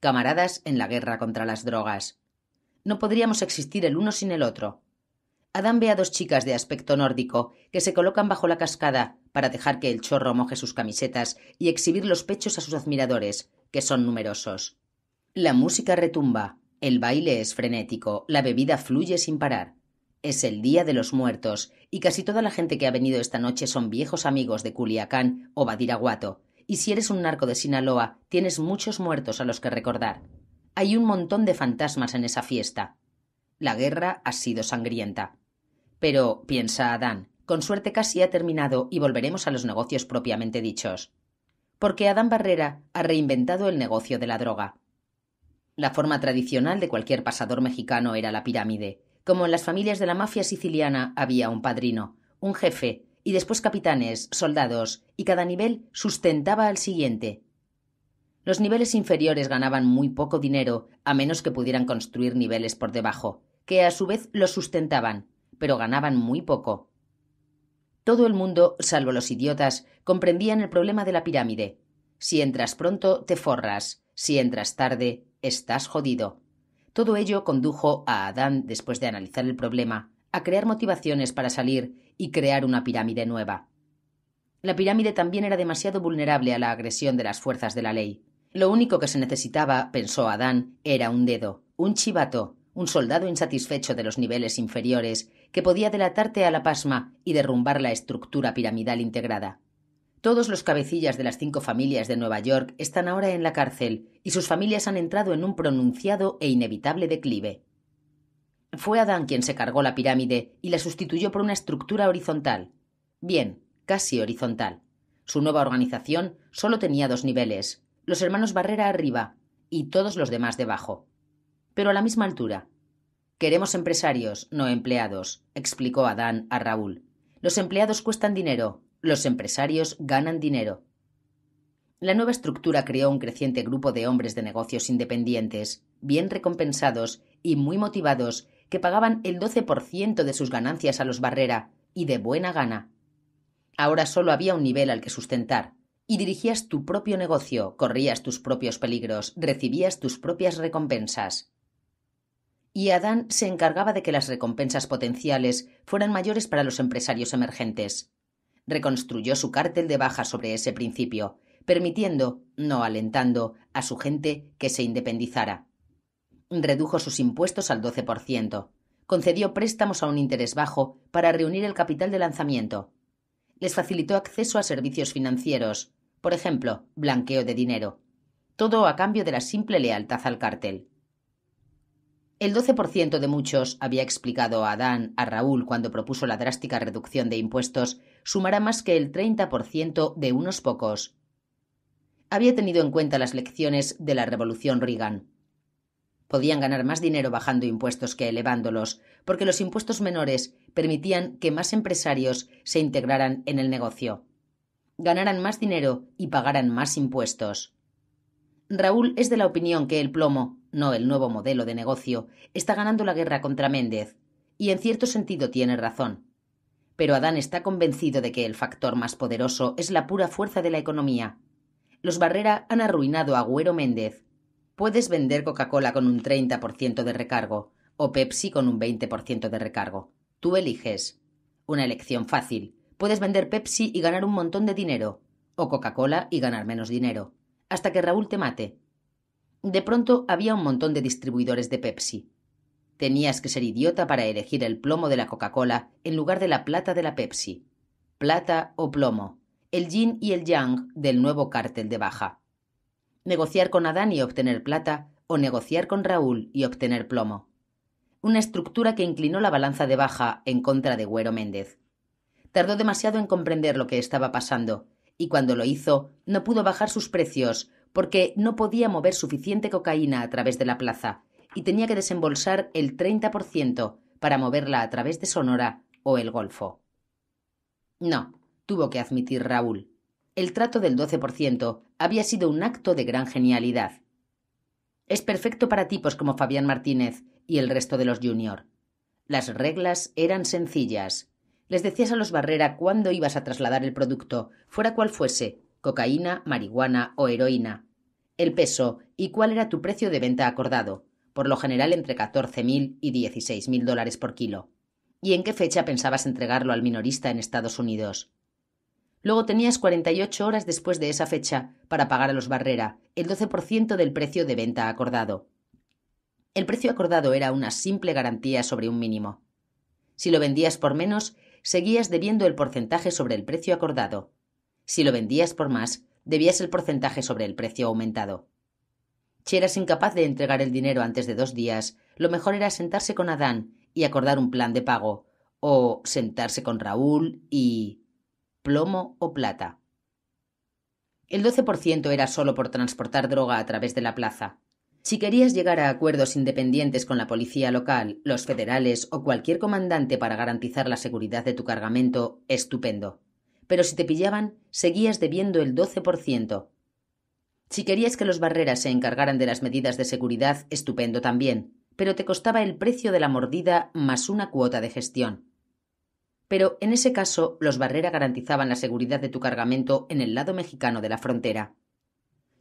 Camaradas en la guerra contra las drogas. No podríamos existir el uno sin el otro. Adán ve a dos chicas de aspecto nórdico que se colocan bajo la cascada para dejar que el chorro moje sus camisetas y exhibir los pechos a sus admiradores, que son numerosos. La música retumba, el baile es frenético, la bebida fluye sin parar. Es el Día de los Muertos, y casi toda la gente que ha venido esta noche son viejos amigos de Culiacán o Badiraguato, y si eres un narco de Sinaloa, tienes muchos muertos a los que recordar. Hay un montón de fantasmas en esa fiesta. La guerra ha sido sangrienta. Pero, piensa Adán, con suerte casi ha terminado y volveremos a los negocios propiamente dichos. Porque Adán Barrera ha reinventado el negocio de la droga. La forma tradicional de cualquier pasador mexicano era la pirámide, como en las familias de la mafia siciliana había un padrino, un jefe, y después capitanes, soldados, y cada nivel sustentaba al siguiente. Los niveles inferiores ganaban muy poco dinero, a menos que pudieran construir niveles por debajo, que a su vez los sustentaban, pero ganaban muy poco. Todo el mundo, salvo los idiotas, comprendían el problema de la pirámide. Si entras pronto, te forras, si entras tarde, estás jodido. Todo ello condujo a Adán, después de analizar el problema, a crear motivaciones para salir y crear una pirámide nueva. La pirámide también era demasiado vulnerable a la agresión de las fuerzas de la ley. Lo único que se necesitaba, pensó Adán, era un dedo, un chivato, un soldado insatisfecho de los niveles inferiores, que podía delatarte a la pasma y derrumbar la estructura piramidal integrada. Todos los cabecillas de las cinco familias de Nueva York están ahora en la cárcel y sus familias han entrado en un pronunciado e inevitable declive. Fue Adán quien se cargó la pirámide y la sustituyó por una estructura horizontal. Bien, casi horizontal. Su nueva organización solo tenía dos niveles, los hermanos Barrera arriba y todos los demás debajo. Pero a la misma altura. Queremos empresarios, no empleados, explicó Adán a Raúl. Los empleados cuestan dinero, los empresarios ganan dinero. La nueva estructura creó un creciente grupo de hombres de negocios independientes, bien recompensados y muy motivados, que pagaban el 12% de sus ganancias a los Barrera, y de buena gana. Ahora solo había un nivel al que sustentar, y dirigías tu propio negocio, corrías tus propios peligros, recibías tus propias recompensas. Y Adán se encargaba de que las recompensas potenciales fueran mayores para los empresarios emergentes reconstruyó su cártel de baja sobre ese principio, permitiendo, no alentando, a su gente que se independizara. Redujo sus impuestos al 12%, concedió préstamos a un interés bajo para reunir el capital de lanzamiento. Les facilitó acceso a servicios financieros, por ejemplo, blanqueo de dinero. Todo a cambio de la simple lealtad al cártel. El 12% de muchos, había explicado Adán a Raúl cuando propuso la drástica reducción de impuestos, sumará más que el 30% de unos pocos. Había tenido en cuenta las lecciones de la Revolución Reagan. Podían ganar más dinero bajando impuestos que elevándolos, porque los impuestos menores permitían que más empresarios se integraran en el negocio. Ganaran más dinero y pagaran más impuestos. Raúl es de la opinión que el plomo, no el nuevo modelo de negocio, está ganando la guerra contra Méndez, y en cierto sentido tiene razón. Pero Adán está convencido de que el factor más poderoso es la pura fuerza de la economía. Los Barrera han arruinado a Güero Méndez. Puedes vender Coca-Cola con un 30% de recargo o Pepsi con un 20% de recargo. Tú eliges. Una elección fácil. Puedes vender Pepsi y ganar un montón de dinero o Coca-Cola y ganar menos dinero. Hasta que Raúl te mate. De pronto había un montón de distribuidores de Pepsi. Tenías que ser idiota para elegir el plomo de la Coca-Cola en lugar de la plata de la Pepsi. Plata o plomo, el yin y el yang del nuevo cártel de baja. Negociar con Adán y obtener plata, o negociar con Raúl y obtener plomo. Una estructura que inclinó la balanza de baja en contra de Güero Méndez. Tardó demasiado en comprender lo que estaba pasando, y cuando lo hizo, no pudo bajar sus precios porque no podía mover suficiente cocaína a través de la plaza, y tenía que desembolsar el 30% para moverla a través de Sonora o el Golfo. No, tuvo que admitir Raúl. El trato del 12% había sido un acto de gran genialidad. Es perfecto para tipos como Fabián Martínez y el resto de los junior. Las reglas eran sencillas. Les decías a los Barrera cuándo ibas a trasladar el producto, fuera cual fuese, cocaína, marihuana o heroína, el peso y cuál era tu precio de venta acordado por lo general entre 14.000 y 16.000 dólares por kilo. ¿Y en qué fecha pensabas entregarlo al minorista en Estados Unidos? Luego tenías 48 horas después de esa fecha para pagar a los Barrera el 12% del precio de venta acordado. El precio acordado era una simple garantía sobre un mínimo. Si lo vendías por menos, seguías debiendo el porcentaje sobre el precio acordado. Si lo vendías por más, debías el porcentaje sobre el precio aumentado. Si eras incapaz de entregar el dinero antes de dos días, lo mejor era sentarse con Adán y acordar un plan de pago, o sentarse con Raúl y plomo o plata. El 12% era solo por transportar droga a través de la plaza. Si querías llegar a acuerdos independientes con la policía local, los federales o cualquier comandante para garantizar la seguridad de tu cargamento, estupendo. Pero si te pillaban, seguías debiendo el 12%. Si querías que los barreras se encargaran de las medidas de seguridad, estupendo también, pero te costaba el precio de la mordida más una cuota de gestión. Pero en ese caso, los barrera garantizaban la seguridad de tu cargamento en el lado mexicano de la frontera.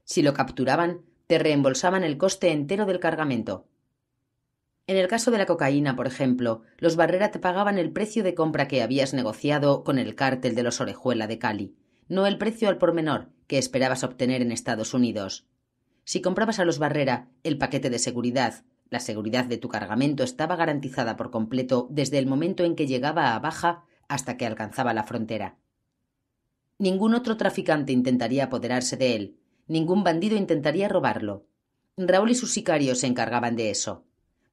Si lo capturaban, te reembolsaban el coste entero del cargamento. En el caso de la cocaína, por ejemplo, los Barrera te pagaban el precio de compra que habías negociado con el cártel de los Orejuela de Cali, no el precio al por menor, que esperabas obtener en Estados Unidos. Si comprabas a los Barrera el paquete de seguridad, la seguridad de tu cargamento estaba garantizada por completo desde el momento en que llegaba a Baja hasta que alcanzaba la frontera. Ningún otro traficante intentaría apoderarse de él, ningún bandido intentaría robarlo. Raúl y sus sicarios se encargaban de eso.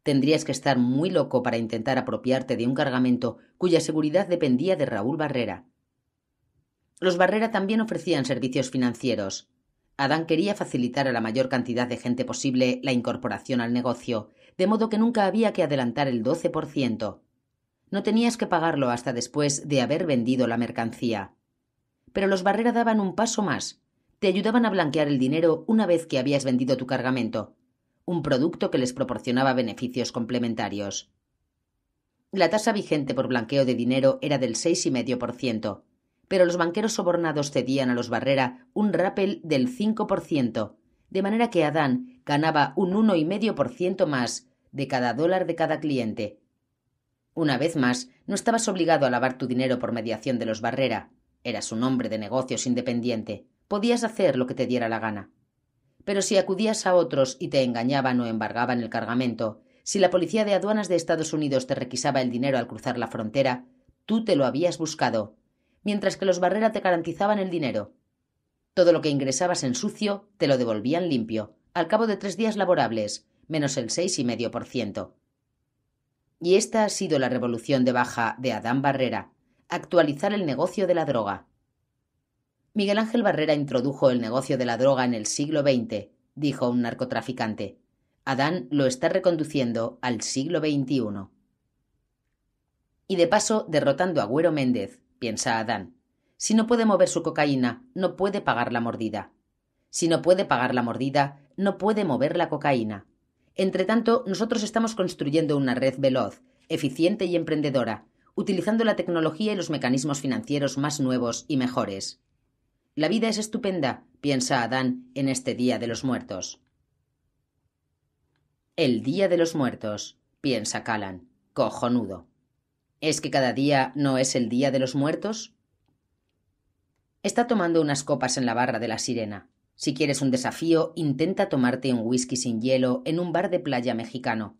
Tendrías que estar muy loco para intentar apropiarte de un cargamento cuya seguridad dependía de Raúl Barrera. Los Barrera también ofrecían servicios financieros. Adán quería facilitar a la mayor cantidad de gente posible la incorporación al negocio, de modo que nunca había que adelantar el 12%. No tenías que pagarlo hasta después de haber vendido la mercancía. Pero los Barrera daban un paso más. Te ayudaban a blanquear el dinero una vez que habías vendido tu cargamento, un producto que les proporcionaba beneficios complementarios. La tasa vigente por blanqueo de dinero era del 6,5% pero los banqueros sobornados cedían a los Barrera un rappel del 5%, de manera que Adán ganaba un 1,5% más de cada dólar de cada cliente. Una vez más, no estabas obligado a lavar tu dinero por mediación de los Barrera. Eras un hombre de negocios independiente. Podías hacer lo que te diera la gana. Pero si acudías a otros y te engañaban o embargaban el cargamento, si la policía de aduanas de Estados Unidos te requisaba el dinero al cruzar la frontera, tú te lo habías buscado mientras que los Barrera te garantizaban el dinero. Todo lo que ingresabas en sucio te lo devolvían limpio, al cabo de tres días laborables, menos el seis y medio por ciento. Y esta ha sido la revolución de baja de Adán Barrera, actualizar el negocio de la droga. Miguel Ángel Barrera introdujo el negocio de la droga en el siglo XX, dijo un narcotraficante. Adán lo está reconduciendo al siglo XXI. Y de paso derrotando a Güero Méndez, piensa Adán. Si no puede mover su cocaína, no puede pagar la mordida. Si no puede pagar la mordida, no puede mover la cocaína. Entre tanto, nosotros estamos construyendo una red veloz, eficiente y emprendedora, utilizando la tecnología y los mecanismos financieros más nuevos y mejores. La vida es estupenda, piensa Adán en este Día de los Muertos. El Día de los Muertos, piensa Calan, cojonudo. ¿Es que cada día no es el día de los muertos? Está tomando unas copas en la barra de la sirena. Si quieres un desafío, intenta tomarte un whisky sin hielo en un bar de playa mexicano.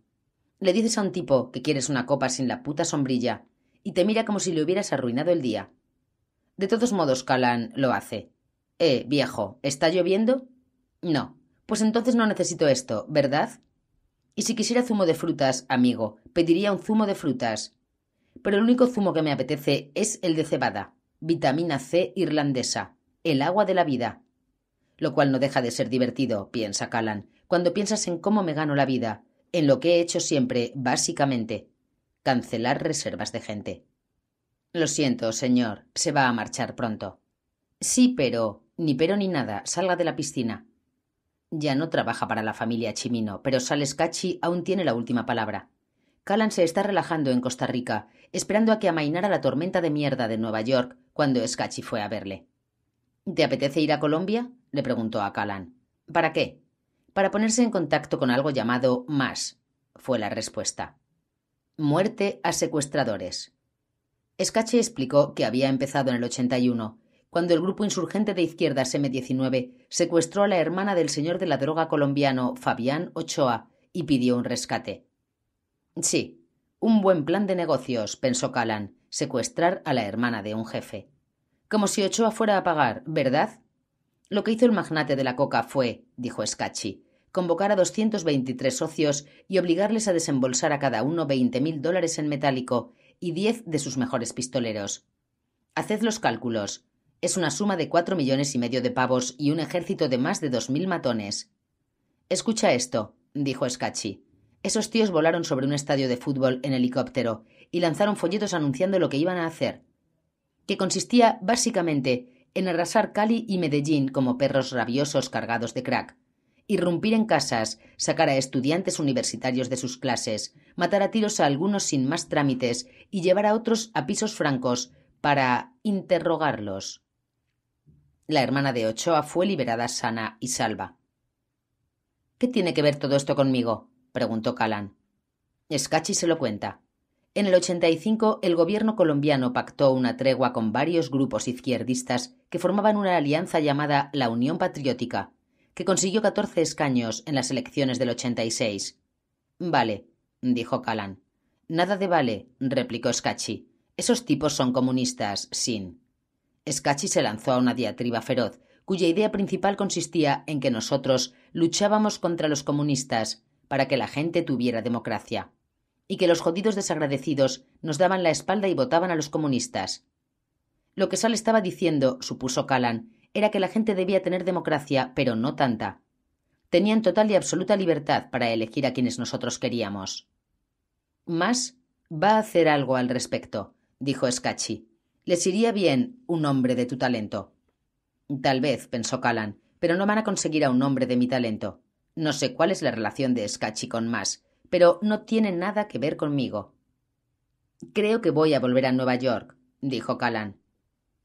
Le dices a un tipo que quieres una copa sin la puta sombrilla y te mira como si le hubieras arruinado el día. De todos modos, Calan lo hace. Eh, viejo, ¿está lloviendo? No. Pues entonces no necesito esto, ¿verdad? Y si quisiera zumo de frutas, amigo, pediría un zumo de frutas. Pero el único zumo que me apetece es el de cebada, vitamina C irlandesa, el agua de la vida. Lo cual no deja de ser divertido, piensa Callan, cuando piensas en cómo me gano la vida, en lo que he hecho siempre, básicamente, cancelar reservas de gente. Lo siento, señor, se va a marchar pronto. Sí, pero. ni pero ni nada, salga de la piscina. Ya no trabaja para la familia Chimino, pero Sales aún tiene la última palabra. Callan se está relajando en Costa Rica, esperando a que amainara la tormenta de mierda de Nueva York cuando Escachi fue a verle. ¿Te apetece ir a Colombia? le preguntó a Callan. ¿Para qué? Para ponerse en contacto con algo llamado más, fue la respuesta. Muerte a secuestradores. Escachi explicó que había empezado en el 81, cuando el grupo insurgente de izquierdas M19 secuestró a la hermana del señor de la droga colombiano Fabián Ochoa y pidió un rescate. Sí, un buen plan de negocios, pensó Calan, secuestrar a la hermana de un jefe. Como si Ochoa fuera a pagar, ¿verdad? Lo que hizo el magnate de la coca fue, dijo Escachi, convocar a 223 socios y obligarles a desembolsar a cada uno 20.000 dólares en metálico y diez de sus mejores pistoleros. Haced los cálculos. Es una suma de cuatro millones y medio de pavos y un ejército de más de dos mil matones. Escucha esto, dijo Escachi. Esos tíos volaron sobre un estadio de fútbol en helicóptero y lanzaron folletos anunciando lo que iban a hacer, que consistía básicamente en arrasar Cali y Medellín como perros rabiosos cargados de crack, irrumpir en casas, sacar a estudiantes universitarios de sus clases, matar a tiros a algunos sin más trámites y llevar a otros a pisos francos para interrogarlos. La hermana de Ochoa fue liberada sana y salva. ¿Qué tiene que ver todo esto conmigo? preguntó Calán. Escachi se lo cuenta. En el 85, el gobierno colombiano pactó una tregua con varios grupos izquierdistas que formaban una alianza llamada la Unión Patriótica, que consiguió 14 escaños en las elecciones del 86. Vale, dijo Calán. Nada de vale, replicó Escachi. Esos tipos son comunistas, sin. Escachi se lanzó a una diatriba feroz, cuya idea principal consistía en que nosotros luchábamos contra los comunistas para que la gente tuviera democracia, y que los jodidos desagradecidos nos daban la espalda y votaban a los comunistas. Lo que Sal estaba diciendo, supuso Calan, era que la gente debía tener democracia, pero no tanta. Tenían total y absoluta libertad para elegir a quienes nosotros queríamos. Más va a hacer algo al respecto, dijo Scachi. Les iría bien un hombre de tu talento. Tal vez, pensó Calan, pero no van a conseguir a un hombre de mi talento. No sé cuál es la relación de Scacchi con Mas, pero no tiene nada que ver conmigo. Creo que voy a volver a Nueva York, dijo Callan.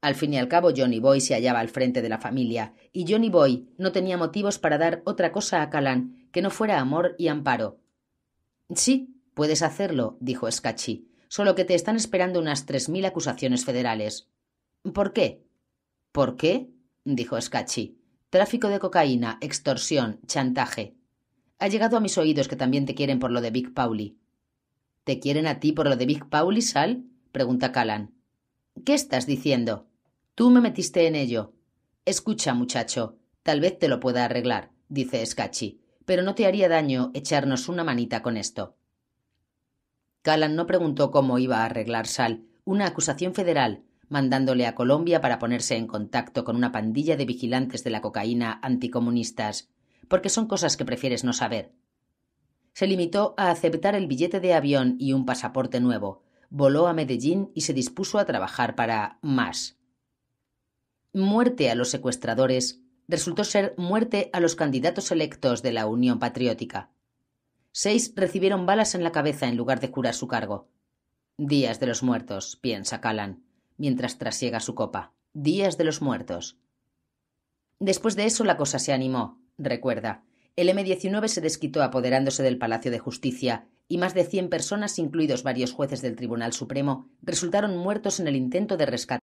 Al fin y al cabo, Johnny Boy se hallaba al frente de la familia, y Johnny Boy no tenía motivos para dar otra cosa a Calan que no fuera amor y amparo. Sí, puedes hacerlo, dijo Scacchi, solo que te están esperando unas tres mil acusaciones federales. ¿Por qué? ¿Por qué? dijo Scacchi tráfico de cocaína, extorsión, chantaje. Ha llegado a mis oídos que también te quieren por lo de Big Pauli. ¿Te quieren a ti por lo de Big Pauli, Sal? pregunta Calan. ¿Qué estás diciendo? Tú me metiste en ello. Escucha, muchacho, tal vez te lo pueda arreglar, dice Scacchi, pero no te haría daño echarnos una manita con esto. Calan no preguntó cómo iba a arreglar Sal una acusación federal mandándole a Colombia para ponerse en contacto con una pandilla de vigilantes de la cocaína anticomunistas, porque son cosas que prefieres no saber. Se limitó a aceptar el billete de avión y un pasaporte nuevo, voló a Medellín y se dispuso a trabajar para más. Muerte a los secuestradores resultó ser muerte a los candidatos electos de la Unión Patriótica. Seis recibieron balas en la cabeza en lugar de curar su cargo. Días de los muertos, piensa Calan mientras trasiega su copa. Días de los muertos. Después de eso la cosa se animó, recuerda. El M-19 se desquitó apoderándose del Palacio de Justicia y más de 100 personas, incluidos varios jueces del Tribunal Supremo, resultaron muertos en el intento de rescate